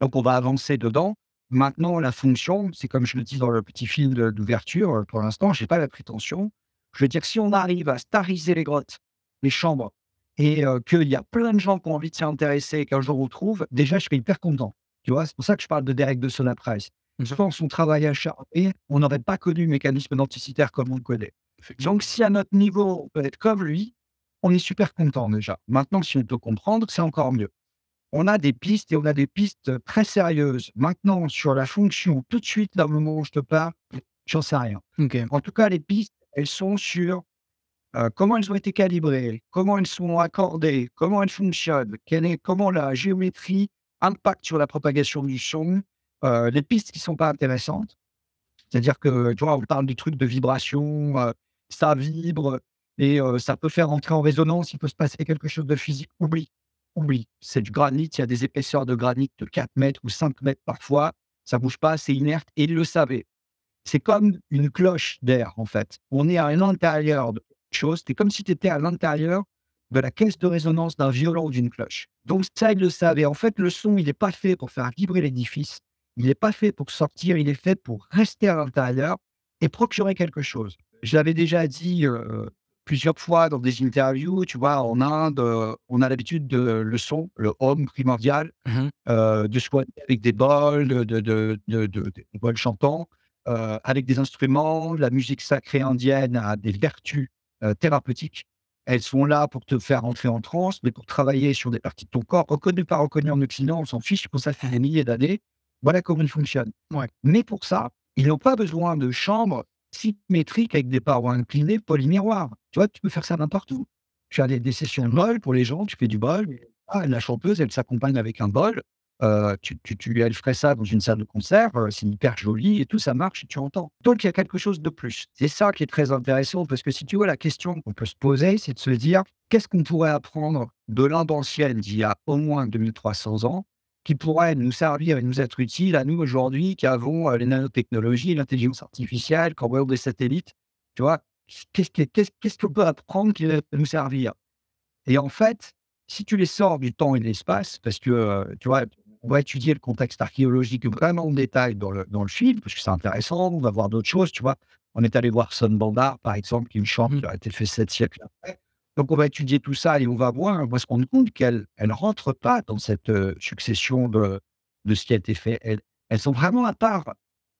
Donc, on va avancer dedans. Maintenant, la fonction, c'est comme je le dis dans le petit film d'ouverture, pour l'instant, je n'ai pas la prétention. Je veux dire, si on arrive à stariser les grottes, les chambres, et qu'il y a plein de gens qui ont envie de s'y intéresser et qu'un jour on trouve, déjà, je serai hyper content. Tu vois, c'est pour ça que je parle de Derek de Sona Price. Mmh sans son travail acharné, on n'aurait pas connu le mécanisme denticitaire comme on le connaît. Donc, si à notre niveau, on peut être comme lui, on est super content déjà. Maintenant, si on peut comprendre, c'est encore mieux. On a des pistes et on a des pistes très sérieuses. Maintenant, sur la fonction, tout de suite, dans le moment où je te parle, j'en sais rien. En tout cas, les pistes, elles sont sur euh, comment elles ont été calibrées, comment elles sont accordées, comment elles fonctionnent, comment la géométrie impacte sur la propagation du son, euh, les pistes qui sont pas intéressantes. C'est-à-dire que, tu vois, on parle du truc de vibration, euh, ça vibre et euh, ça peut faire entrer en résonance, il peut se passer quelque chose de physique. Oublie, oublie. C'est du granit, il y a des épaisseurs de granit de 4 mètres ou 5 mètres parfois, ça bouge pas, c'est inerte et il le savait. C'est comme une cloche d'air, en fait. On est à l'intérieur de quelque chose, c'est comme si tu étais à l'intérieur de la caisse de résonance d'un violon ou d'une cloche. Donc ça, il le savait. En fait, le son, il n'est pas fait pour faire vibrer l'édifice. Il n'est pas fait pour sortir, il est fait pour rester à l'intérieur et procurer quelque chose. Je l'avais déjà dit euh, plusieurs fois dans des interviews, tu vois, en Inde, euh, on a l'habitude de le son, le homme primordial, mmh euh, de avec des bols, de, de, de, bols chantants, avec des instruments. La musique sacrée indienne a des vertus thérapeutiques. Elles sont là pour te faire entrer en transe, mais pour travailler sur des parties de ton corps reconnues par reconnues en Occident, on s'en fiche, pour ça fait des milliers d'années. Voilà comment il fonctionne. Mais pour ça, ils n'ont pas besoin de chambres symétriques avec des parois inclinées, polymiroirs. Tu vois, tu peux faire ça n'importe où. Tu as des, sessions de bol pour les gens, tu fais du bol. Ah, la chanteuse, elle s'accompagne avec un bol. Euh, tu, elle ferait ça dans une salle de concert, euh, c'est hyper joli et tout, ça marche et tu entends. Donc il y a quelque chose de plus. C'est ça qui est très intéressant parce que si tu vois la question qu'on peut se poser, c'est de se dire qu'est-ce qu'on pourrait apprendre de l'Inde ancienne d'il y a au moins 2300 ans qui pourraient nous servir et nous être utiles à nous aujourd'hui qui avons euh, les nanotechnologies, l'intelligence artificielle, on voit des satellites. Tu vois, qu'est-ce qu'on qu peut apprendre qui va nous servir Et en fait, si tu les sors du temps et de l'espace, parce que, euh, tu vois, on va étudier le contexte archéologique vraiment en détail dans le, dans le film, parce que c'est intéressant, on va voir d'autres choses, tu vois. On est allé voir Son Bandar, par exemple, qui est une chambre mmh. qui a été faite sept siècles après. Donc, on va étudier tout ça et on va voir, on va se rendre compte qu'elles ne rentrent pas dans cette succession de, de, ce qui a été fait. Elles, sont vraiment à part.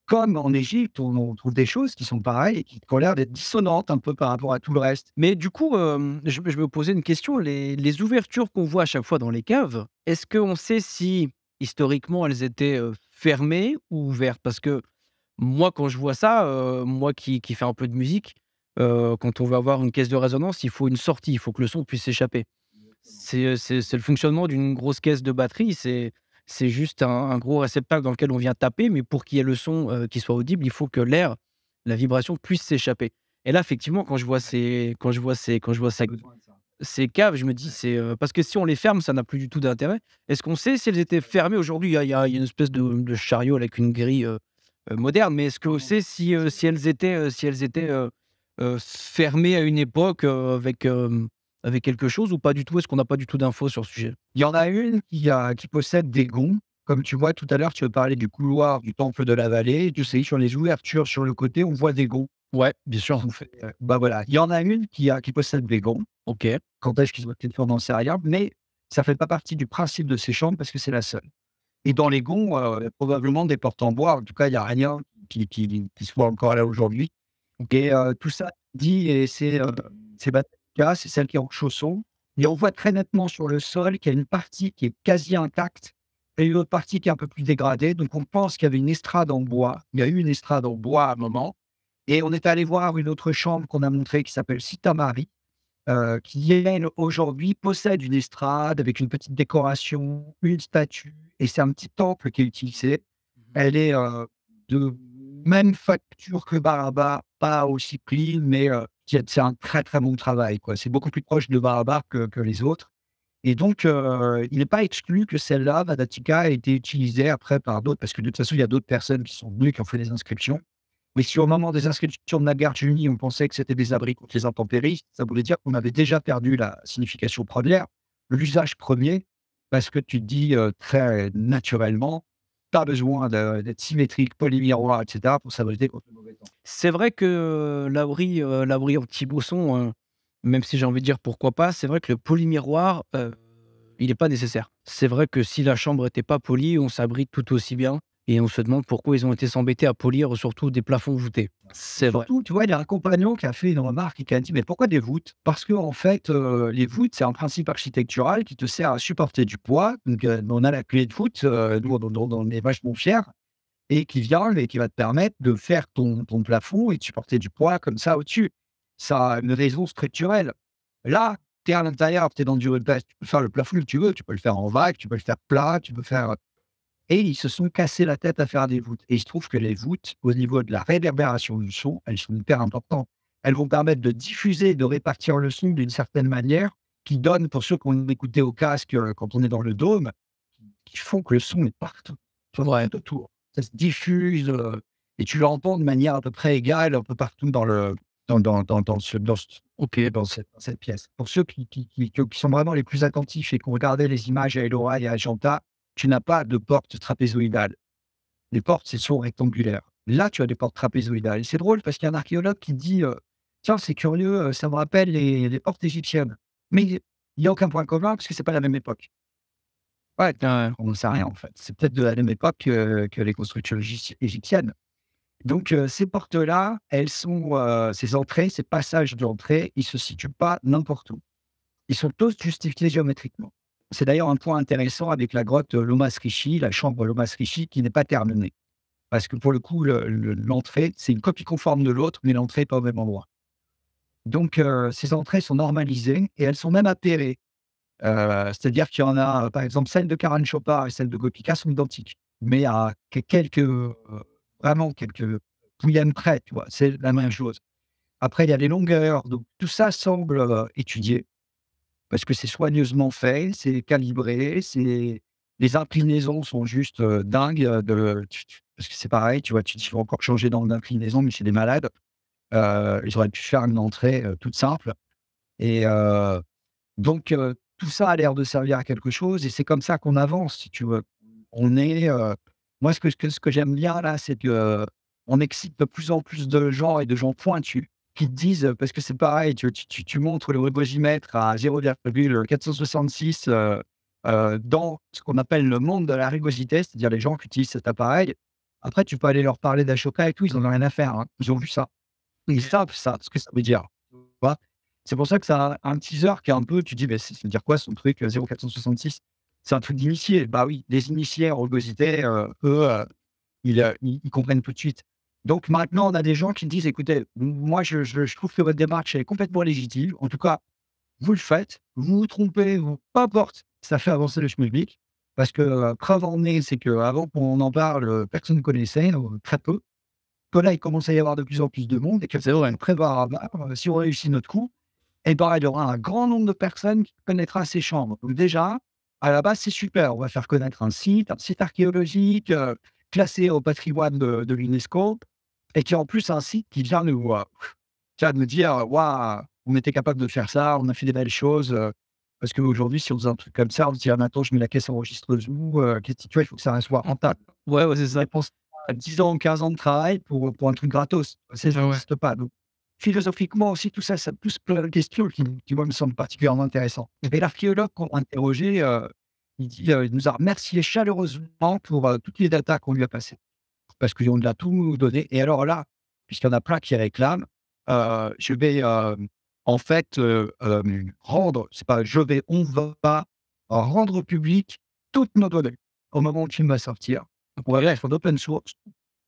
Comme en Égypte, on, trouve des choses qui sont pareilles et qui ont l'air d'être dissonantes un peu par rapport à tout le reste. Mais du coup, je, vais me posais une question. Les, ouvertures qu'on voit à chaque fois dans les caves, est-ce qu'on sait si historiquement elles étaient fermées ou ouvertes Parce que moi, quand je vois ça, moi qui, qui fais un peu de musique, euh, quand on veut avoir une caisse de résonance, il faut une sortie, il faut que le son puisse s'échapper. Euh, c'est le fonctionnement d'une grosse caisse de batterie, c'est juste un, gros réceptacle dans lequel on vient taper, mais pour qu'il y ait le son euh, qui soit audible, il faut que l'air, la vibration puisse s'échapper. Et là, effectivement, quand je vois ces, quand je vois ces, quand je vois ces caves, je me dis, c'est parce que si on les ferme, ça n'a plus du tout d'intérêt. Est-ce qu'on sait si elles étaient fermées aujourd'hui Il y, a une espèce de, chariot avec une grille moderne, mais est-ce qu'on sait si, si elles étaient, si elles étaient euh, fermé à une époque euh, avec, euh, avec quelque chose ou pas du tout Est-ce qu'on n'a pas du tout d'infos sur le sujet Il y en a une qui, a, qui possède des gonds. Comme tu vois tout à l'heure, tu parlais du couloir du temple de la vallée. Tu sais, sur les ouvertures sur le côté, on voit des gonds. Ouais, bien sûr. fait, bah voilà, il y en a une qui, a, qui possède des gonds. Ok. Quand est-ce qu'ils vont peut-être faire dans le mais ça ne fait pas partie du principe de ces chambres parce que c'est la seule. Et dans les gonds, probablement des portes en bois. En tout cas, il n'y a rien qui, qui, qui soit encore là aujourd'hui. Euh, tout ça dit, et c'est euh, c'est celle qui est en chausson. Et on voit très nettement sur le sol qu'il y a une partie qui est quasi intacte et une autre partie qui est un peu plus dégradée. Donc on pense qu'il y avait une estrade en bois. Il y a eu une estrade en bois à un moment. Et on est allé voir une autre chambre qu'on a montrée qui s'appelle Sitamari, euh, qui elle aujourd'hui possède une estrade avec une petite décoration, une statue. Et c'est un petit temple qui est utilisé. Mmh elle est euh, de même facture que Baraba, pas aussi clean, mais euh, c'est un très très bon travail. Quoi. C'est beaucoup plus proche de Baraba que, les autres. Et donc, euh, il n'est pas exclu que celle-là, Vadatica, ait été utilisée après par d'autres, parce que de toute façon, il y a d'autres personnes qui sont venues, qui ont fait des inscriptions. Mais si au moment des inscriptions de Nagarjuni, on pensait que c'était des abris contre les intempéries, ça voulait dire qu'on avait déjà perdu la signification première, l'usage premier, parce que tu dis euh, très naturellement, pas besoin d'être symétrique, polymiroir, etc., pour s'abriter contre le mauvais temps. C'est vrai que l'abri euh, petit euh, petit hein, même si j'ai envie de dire pourquoi pas, c'est vrai que le polymiroir, euh, il n'est pas nécessaire. C'est vrai que si la chambre n'était pas polie, on s'abrite tout aussi bien et on se demande pourquoi ils ont été s'embêter à polir surtout des plafonds voûtés. C'est vrai. Surtout, tu vois, il y a un compagnon qui a fait une remarque et qui a dit Mais pourquoi des voûtes Parce que, en fait, euh, les voûtes, c'est un principe architectural qui te sert à supporter du poids. Donc, euh, on a la clé de voûte, euh, nous, on, est vachement fiers, et qui vient et qui va te permettre de faire ton, ton plafond et de supporter du poids comme ça au-dessus. Ça a une raison structurelle. Là, tu es à l'intérieur, tu es dans du. Bah, tu peux faire le plafond que tu veux, tu peux le faire en vague, tu peux le faire plat, tu peux faire et ils se sont cassés la tête à faire des voûtes. Et il se trouve que les voûtes, au niveau de la réverbération du son, elles sont hyper importantes. Elles vont permettre de diffuser, de répartir le son d'une certaine manière qui donne, pour ceux qui ont écouté au casque euh, quand on est dans le dôme, qui font que le son est partout, tout autour. Ça se diffuse euh, et tu l'entends de manière à peu près égale un peu partout dans le, dans, dans, ce, dans, dans, cette, pièce. Pour ceux qui, qui, sont vraiment les plus attentifs et qui ont regardé les images à Elora et à Janta, tu n'as pas de portes trapézoïdale. Les portes, c'est sont rectangulaires. Là, tu as des portes trapézoïdales. C'est drôle parce qu'il y a un archéologue qui dit euh, Tiens, c'est curieux, euh, ça me rappelle les, portes égyptiennes. Mais il n'y a aucun point commun parce que ce n'est pas la même époque. Ouais, on ne sait rien en fait. C'est peut-être de la même époque euh, que, les constructions égyptiennes. Donc, ces portes-là, elles sont, ces entrées, ces passages d'entrée, ils ne se situent pas n'importe où. Ils sont tous justifiés géométriquement. C'est d'ailleurs un point intéressant avec la grotte Lomas Rishi, la chambre Lomas Rishi, qui n'est pas terminée. Parce que pour le coup, l'entrée, c'est une copie conforme de l'autre, mais l'entrée n'est pas au même endroit. Donc, euh, ces entrées sont normalisées et elles sont même appairées. Euh, c'est-à-dire qu'il y en a, par exemple, celle de Karan Chopin et celle de Gopika sont identiques, mais à quelques, euh, vraiment quelques pouillèmes près, vois, c'est la même chose. Après, il y a les longueurs, donc tout ça semble étudié parce que c'est soigneusement fait, c'est calibré, c'est les inclinaisons sont juste dingues. De, parce que c'est pareil, tu vois, tu, encore changer dans l'inclinaison, mais c'est des malades. ils auraient pu faire une entrée toute simple. Et donc, tout ça a l'air de servir à quelque chose. Et c'est comme ça qu'on avance, si tu veux. On est. moi, ce que, ce que, j'aime bien là, c'est que on excite de plus en plus de gens et de gens pointus qui te disent, parce que c'est pareil, tu, montres le rugosimètre à 0,466 dans ce qu'on appelle le monde de la rigosité, c'est-à-dire les gens qui utilisent cet appareil. Après, tu peux aller leur parler d'Ashoka et tout, ils n'en ont rien à faire. Hein, ils ont vu ça. Ils savent ça, ce que ça veut dire. C'est pour ça que ça un teaser qui est un peu, tu dis, mais ça veut dire quoi son truc 0466 C'est un truc d'initié. Bah oui, les initiés en rigosité, eux, ils comprennent tout de suite. Donc maintenant, mmh. on a des gens qui disent, écoutez, moi, je, trouve que votre démarche est complètement légitime. En tout cas, vous le faites, vous vous trompez, vous, peu importe, ça fait avancer le public. Parce que euh, preuve en est, c'est qu'avant qu'on en parle, euh, personne ne connaissait, euh, très peu. Que là, il commence à y avoir de plus en plus de monde et que c'est vrai, Si on réussit notre coup, eh ben, il y aura un grand nombre de personnes qui connaîtra ces chambres. Donc déjà, à la base, c'est super. On va faire connaître un site, un site archéologique, classé au patrimoine de l'UNESCO et qui en plus un site qui vient nous, dire Waouh, on était capable de faire ça, on a fait des belles choses. Parce qu'aujourd'hui, si on faisait un truc comme ça, on se dit Attends, je mets la caisse enregistreuse ou qu'est-ce que tu vois, il faut que ça soit rentable. Ouais, c'est ça. Je à 10 ans ou 15 ans de travail pour, pour un truc gratos. Ça ah n'existe pas. Donc, philosophiquement aussi, tout ça, ça pousse plein de questions qui, moi, me semblent particulièrement intéressantes. Et l'archéologue qu'on a interrogé, il, il, nous a remercié chaleureusement pour toutes les datas qu'on lui a passées parce qu'on a tout donné. Et alors là, puisqu'il y en a plein qui réclament, euh, je vais euh, en fait euh, rendre, c'est pas je vais, on va rendre public toutes nos données au moment où le film va sortir. Donc on va faire en open source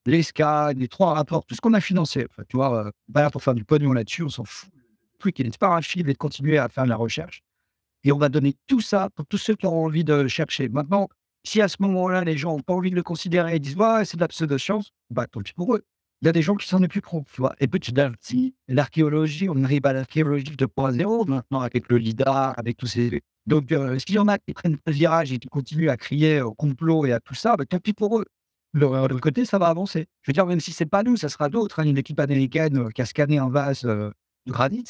les scans, les trois rapports, tout ce qu'on a financé. tu vois, pour faire du pognon là-dessus, on s'en fout. plus qu'il il n'est pas archive et de continuer à faire de la recherche. Et on va donner tout ça pour tous ceux qui auront envie de chercher. Maintenant, si à ce moment-là, les gens n'ont pas envie de le considérer et disent ouais, «Ah, c'est de la pseudo-science, bah tant pis pour eux. Il y a des gens qui s'en occuperont, tu vois. Et petit à petit, mmh. l'archéologie, on arrive à l'archéologie 2.0 maintenant avec le LIDAR, avec tous ces. Donc, euh, s'il y en a qui prennent le virage et qui continuent à crier au complot et à tout ça, bah, tant pis pour eux. De euh, l'autre côté, ça va avancer. Je veux dire, même si c'est pas nous, ça sera d'autres. Hein, une équipe américaine qui euh, a scanné un vase de granit,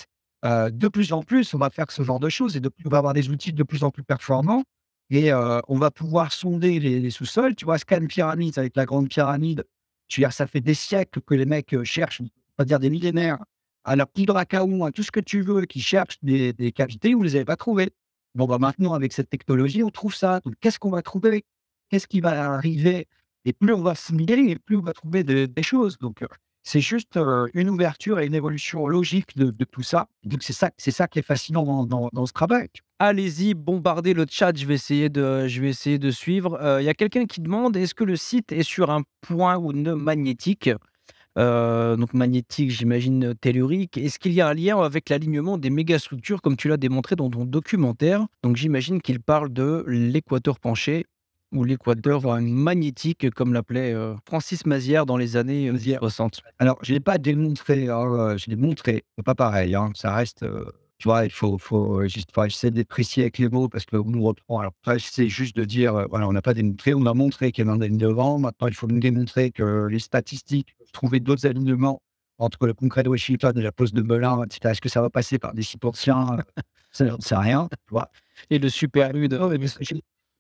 de plus en plus, on va faire ce genre de choses et de, on va avoir des outils de plus en plus performants et on va pouvoir sonder les, sous-sols. Tu vois, Scan Pyramide avec la Grande Pyramide, tu vois, ça fait des siècles que les mecs cherchent, on dire des millénaires, à leur petit à à tout ce que tu veux, qui cherchent des, cavités, vous ne les avez pas trouvées. Bon, bah maintenant, avec cette technologie, on trouve ça. Donc, qu'est-ce qu'on va trouver Qu'est-ce qui va arriver Et plus on va assimiler, et plus on va trouver des choses. Donc, c'est juste une ouverture et une évolution logique de, tout ça. Donc c'est ça, c'est ça qui est fascinant dans, dans, ce travail. Allez-y, bombardez le chat. Je vais essayer de, je vais essayer de suivre. Il y a quelqu'un qui demande est-ce que le site est sur un point ou une magnétique donc magnétique, j'imagine tellurique. Est-ce qu'il y a un lien avec l'alignement des mégastructures comme tu l'as démontré dans ton documentaire Donc j'imagine qu'il parle de l'équateur penché ou l'équateur magnétique, comme l'appelait euh, Francis Mazière dans les années 60. Euh, Alors, je ne l'ai pas démontré, j'ai hein, euh, je l'ai montré, pas pareil, hein, ça reste. tu vois, il faut, faut juste, j'essaie d'être précis avec les mots parce qu'on nous reprend. Alors, c'est juste de dire, voilà, on n'a pas démontré, on a montré qu'il y avait un alignement. Maintenant, il faut nous démontrer que les statistiques, trouver d'autres alignements entre le concret de Washington et la pose de Melun, etc. Est-ce que ça va passer par des 6% Ça ne sert rien, tu vois. Et le super rude... de...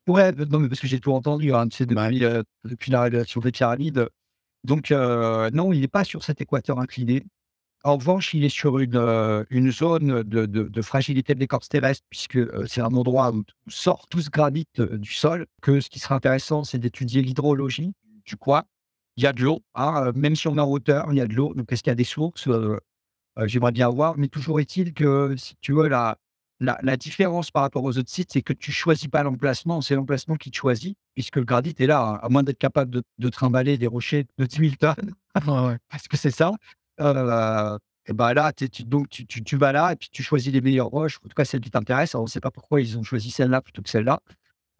Ouais, euh, non, mais parce que j'ai tout entendu hein, bah euh, depuis, la révélation des pyramides. Donc, euh, non, il n'est pas sur cet équateur incliné. En revanche, il est sur une, une zone de, de, de, fragilité des corps terrestres, puisque c'est un endroit où sort tout ce granit du sol. Que ce qui sera intéressant, c'est d'étudier l'hydrologie du quoi. Il y a de l'eau, hein, même si on est en hauteur, il y a de l'eau. Donc, est-ce qu'il y a des sources J'aimerais bien voir, mais toujours est-il que, si tu veux, la, la, différence par rapport aux autres sites, c'est que tu choisis pas l'emplacement, c'est l'emplacement qui te choisit, puisque le gradit est là, hein. à moins d'être capable de, trimballer des rochers de 10 000 tonnes, parce que c'est ça. Euh, et ben là, tu, donc tu, vas là et puis tu choisis les meilleures roches, en tout cas celles qui t'intéressent. On ne sait pas pourquoi ils ont choisi celle-là plutôt que celle-là.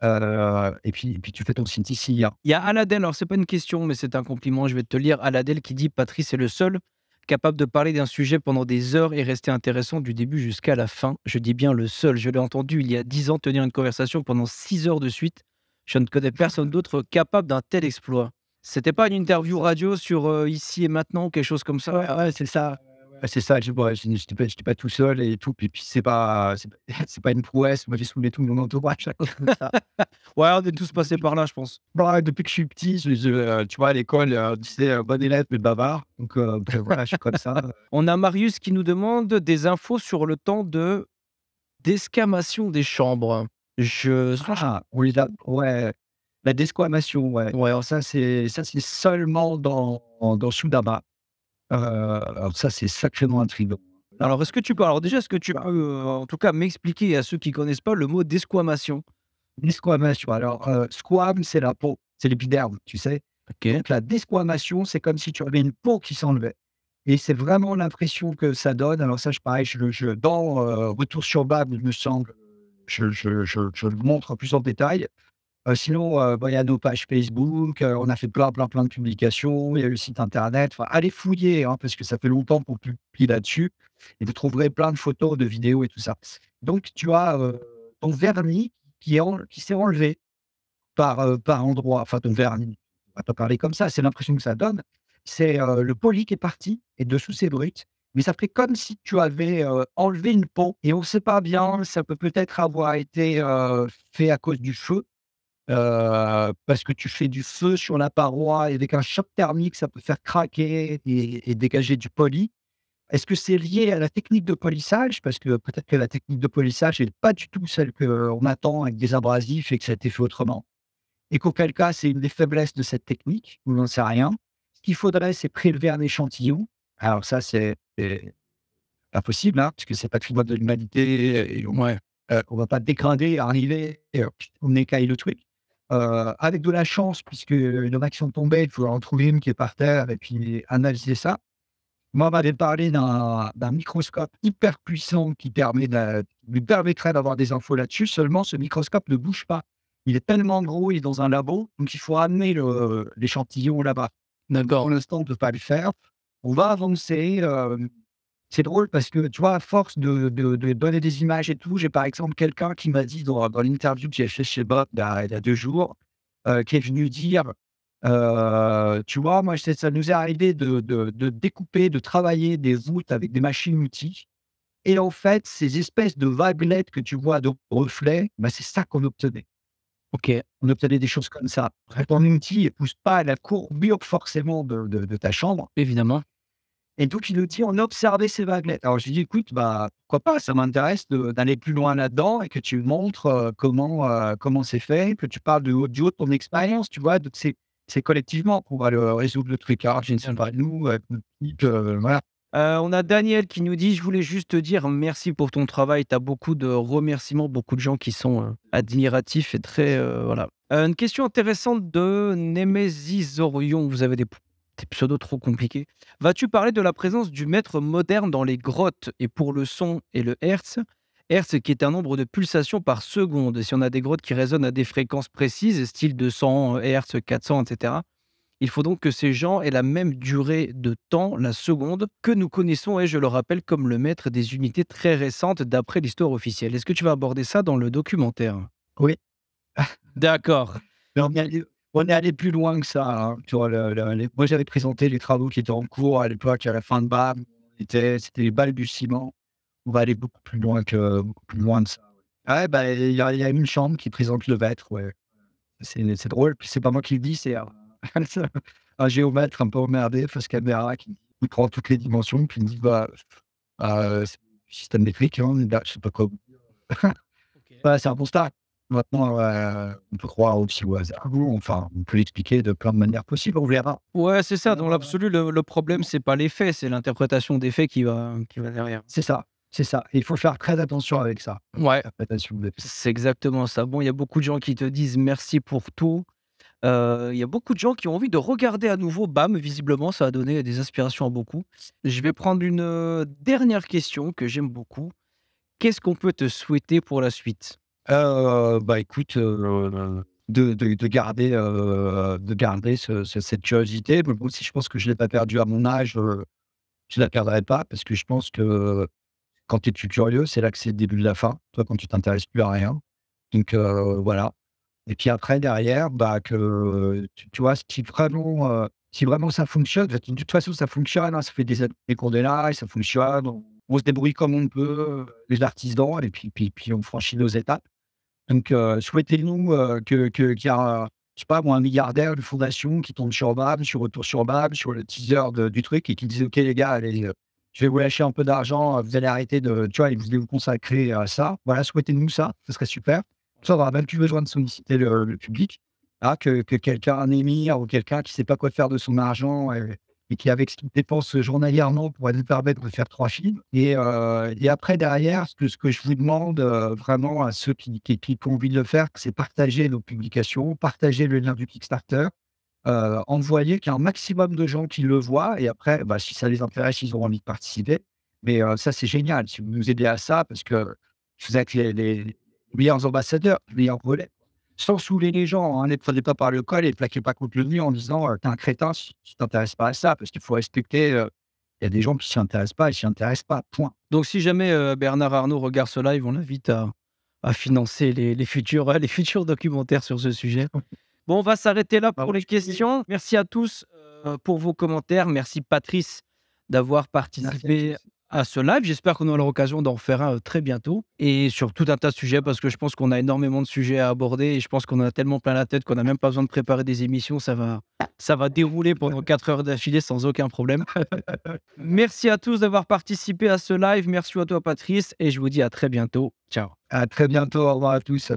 Euh, et, puis, puis tu fais ton site ici. Hein. Il y a Aladel, alors c'est pas une question, mais c'est un compliment. Je vais te lire Aladel qui dit Patrice est le seul capable de parler d'un sujet pendant des heures et rester intéressant du début jusqu'à la fin. Je dis bien le seul. Je l'ai entendu il y a dix ans tenir une conversation pendant six heures de suite. Je ne connais personne d'autre capable d'un tel exploit. C'était pas une interview radio sur euh, ici et maintenant, quelque chose comme ça. ouais c'est ça. Bah, c'est ça, je n'étais pas, tout seul et tout. Puis, puis c'est pas, pas une prouesse. Moi, j'ai soulevé tout mon entourage. ouais, on est tous passés par là, je pense. Bah, depuis que je suis petit, euh, tu vois, à l'école, on euh, tu euh, bon élève, mais bavard. Donc, voilà, je suis comme ça. on a Marius qui nous demande des infos sur le temps de d'escamation des chambres. Je. Ah, oui, ouais. La desquamation, ouais. ça, c'est seulement dans, dans Soudama. Euh, alors ça, c'est sacrément intriguant. Alors, est-ce que tu peux, alors déjà, est-ce que tu peux, euh, en tout cas, m'expliquer à ceux qui connaissent pas le mot desquamation Desquamation. Alors, euh, squam, c'est la peau, c'est l'épiderme, tu sais. Donc, la desquamation, c'est comme si tu avais une peau qui s'enlevait. Et c'est vraiment l'impression que ça donne. Alors, ça, je, pareil, je, je dans Retour sur Bab, il me semble, je, je, je, le montre plus en détail. Euh, sinon, euh, bah, il y a nos pages Facebook, euh, on a fait plein, plein, plein de publications, il y a le site internet. Enfin, allez fouiller, hein, parce que ça fait longtemps qu'on publie là-dessus. Et vous trouverez plein de photos, de vidéos et tout ça. Donc, tu as ton vernis qui, est qui s'est enlevé par, par endroit, enfin ton vernis, on va pas parler comme ça, c'est l'impression que ça donne, c'est le poli qui est parti et dessous c'est brut. Mais ça fait comme si tu avais enlevé une peau et on ne sait pas bien, ça peut peut-être avoir été fait à cause du feu, parce que tu fais du feu sur la paroi et avec un choc thermique, ça peut faire craquer et, dégager du poli. Est-ce que c'est lié à la technique de polissage Parce que peut-être que la technique de polissage n'est pas du tout celle qu'on attend avec des abrasifs et que ça a été fait autrement. Et qu'auquel cas, c'est une des faiblesses de cette technique, on n'en sait rien. Ce qu'il faudrait, c'est prélever un échantillon. Alors ça, c'est impossible, possible, hein, parce que c'est patrimoine de l'humanité. Et au moins ne va pas dégrader, arriver et on écaille le truc avec de la chance, puisque nos y en sont il faut en trouver une qui est par terre et puis analyser ça. Moi, on m'avait parlé d'un microscope hyper puissant qui permet de, lui permettrait d'avoir des infos là-dessus. Seulement, ce microscope ne bouge pas. Il est tellement gros, il est dans un labo, donc il faut amener l'échantillon là-bas. Pour l'instant, on ne peut pas le faire. On va avancer c'est drôle parce que, tu vois, à force de, donner des images et tout, j'ai par exemple quelqu'un qui m'a dit dans, l'interview que j'ai fait chez Bob il y a, deux jours, euh, qui est venu dire euh, Tu vois, moi, ça nous est arrivé de, découper, de travailler des voûtes avec des machines-outils. Et en fait, ces espèces de vaguelettes que tu vois de reflets, bah, c'est ça qu'on obtenait. OK. On obtenait des choses comme ça. Ton outil ne pousse pas à la courbure forcément de ta chambre. Évidemment et donc, il nous dit, on observé ces vaguelettes. Alors, je lui dis, écoute, bah, pourquoi pas, ça m'intéresse d'aller plus loin là-dedans et que tu montres euh, comment euh, comment c'est fait, que tu parles de, du haut de ton expérience, tu vois. Donc, c'est collectivement qu'on va le, résoudre le truc. Alors, je ne sais pas, nous, euh, voilà. on a Daniel qui nous dit, je voulais juste te dire merci pour ton travail. Tu as beaucoup de remerciements, beaucoup de gens qui sont hein, admiratifs et très... voilà. une question intéressante de Nemesis Orion. Vous avez des tes pseudos trop compliqué Vas-tu parler de la présence du maître moderne dans les grottes et pour le son et le hertz Hertz qui est un nombre de pulsations par seconde. Si on a des grottes qui résonnent à des fréquences précises, style 200 Hertz, 400, etc., il faut donc que ces gens aient la même durée de temps, la seconde, que nous connaissons, et je le rappelle, comme le maître des unités très récentes d'après l'histoire officielle. Est-ce que tu vas aborder ça dans le documentaire Oui. D'accord on est allé plus loin que ça. Hein, tu vois, moi, j'avais présenté les travaux qui étaient en cours à l'époque, à la fin de BAM. C'était les balbutiements. On va aller beaucoup plus loin que, plus loin de ça. Bah, il y, a une chambre qui présente le vêtre, ouais. C'est drôle, puis c'est pas moi qui le dis, c'est un, géomètre un peu emmerdé, face caméra, qui, prend toutes les dimensions, puis il dit, bah, bah euh, système métrique, hein, sais pas quoi. Bah, c'est un constat. Maintenant, euh, on peut croire aussi au hasard, enfin, on peut l'expliquer de plein de manières possibles, on verra. Ouais, c'est ça. Dans euh, l'absolu, le, problème, c'est pas les faits, c'est l'interprétation des faits qui va, qui va derrière. C'est ça. C'est ça. Il faut faire très attention avec ça. Ouais. C'est exactement ça. Bon, il y a beaucoup de gens qui te disent merci pour tout. Euh, il y a beaucoup de gens qui ont envie de regarder à nouveau BAM. Visiblement, ça a donné des inspirations à beaucoup. Je vais prendre une dernière question que j'aime beaucoup. Qu'est-ce qu'on peut te souhaiter pour la suite euh, bah écoute, euh, de, de, garder, euh, de garder cette curiosité. Mais si je pense que je ne l'ai pas perdue à mon âge, je ne la perdrai pas parce que je pense que quand tu es curieux, c'est là que c'est le début de la fin. Toi, quand tu t'intéresses plus à rien. Donc voilà. Et puis après, derrière, bah, que, tu, vois, si vraiment, si vraiment ça fonctionne, de toute façon, ça fonctionne. Hein. ça fait des années qu'on là et ça fonctionne on se débrouille comme on peut, les artisans, et puis, puis, puis on franchit nos étapes. Donc, euh, souhaitez-nous euh, que, qu'il y ait je sais pas, un milliardaire, une fondation qui tombe sur BAM, sur Retour sur BAM, sur le teaser du truc et qui dise « Ok, les gars, allez, euh, je vais vous lâcher un peu d'argent, vous allez arrêter de, tu vois, vous allez vous consacrer à ça. Voilà, souhaitez-nous ça, ce serait super. Ça, on n'aura même plus besoin de solliciter le, public. Hein, que, que, quelqu'un, un émir ou quelqu'un qui ne sait pas quoi faire de son argent, et et qui, avec ce qu'il dépense journalièrement, pourrait nous permettre de faire trois films. Et, euh, après, derrière, ce que, je vous demande euh, vraiment à ceux qui, qui, ont envie de le faire, c'est partager nos publications, partager le lien du Kickstarter, euh, envoyer qu'il y ait un maximum de gens qui le voient. Et après, bah, si ça les intéresse, ils auront envie de participer. Mais ça, c'est génial si vous nous aidez à ça, parce que vous êtes les, les meilleurs ambassadeurs, les meilleurs relais sans saouler les gens. ne hein, les prenez pas par le col et ne plaquez pas contre le mur en disant euh, T'es un crétin tu t'intéresses pas à ça, parce qu'il faut respecter. Euh, il y a des gens qui ne s'y intéressent pas et ne s'y intéressent pas, point. Donc, si jamais euh, Bernard Arnault regarde ce live, on l'invite à, financer les, futurs, les futurs documentaires sur ce sujet. Bon, on va s'arrêter là pour les questions. Merci à tous pour vos commentaires. Merci, Patrice, d'avoir participé à ce live. J'espère qu'on aura l'occasion d'en faire un euh, très bientôt et sur tout un tas de sujets parce que je pense qu'on a énormément de sujets à aborder et je pense qu'on en a tellement plein la tête qu'on n'a même pas besoin de préparer des émissions. Ça va, ça va dérouler pendant quatre heures d'affilée sans aucun problème. Merci à tous d'avoir participé à ce live. Merci à toi, Patrice, et je vous dis à très bientôt. Ciao. À très bientôt. Au revoir à tous.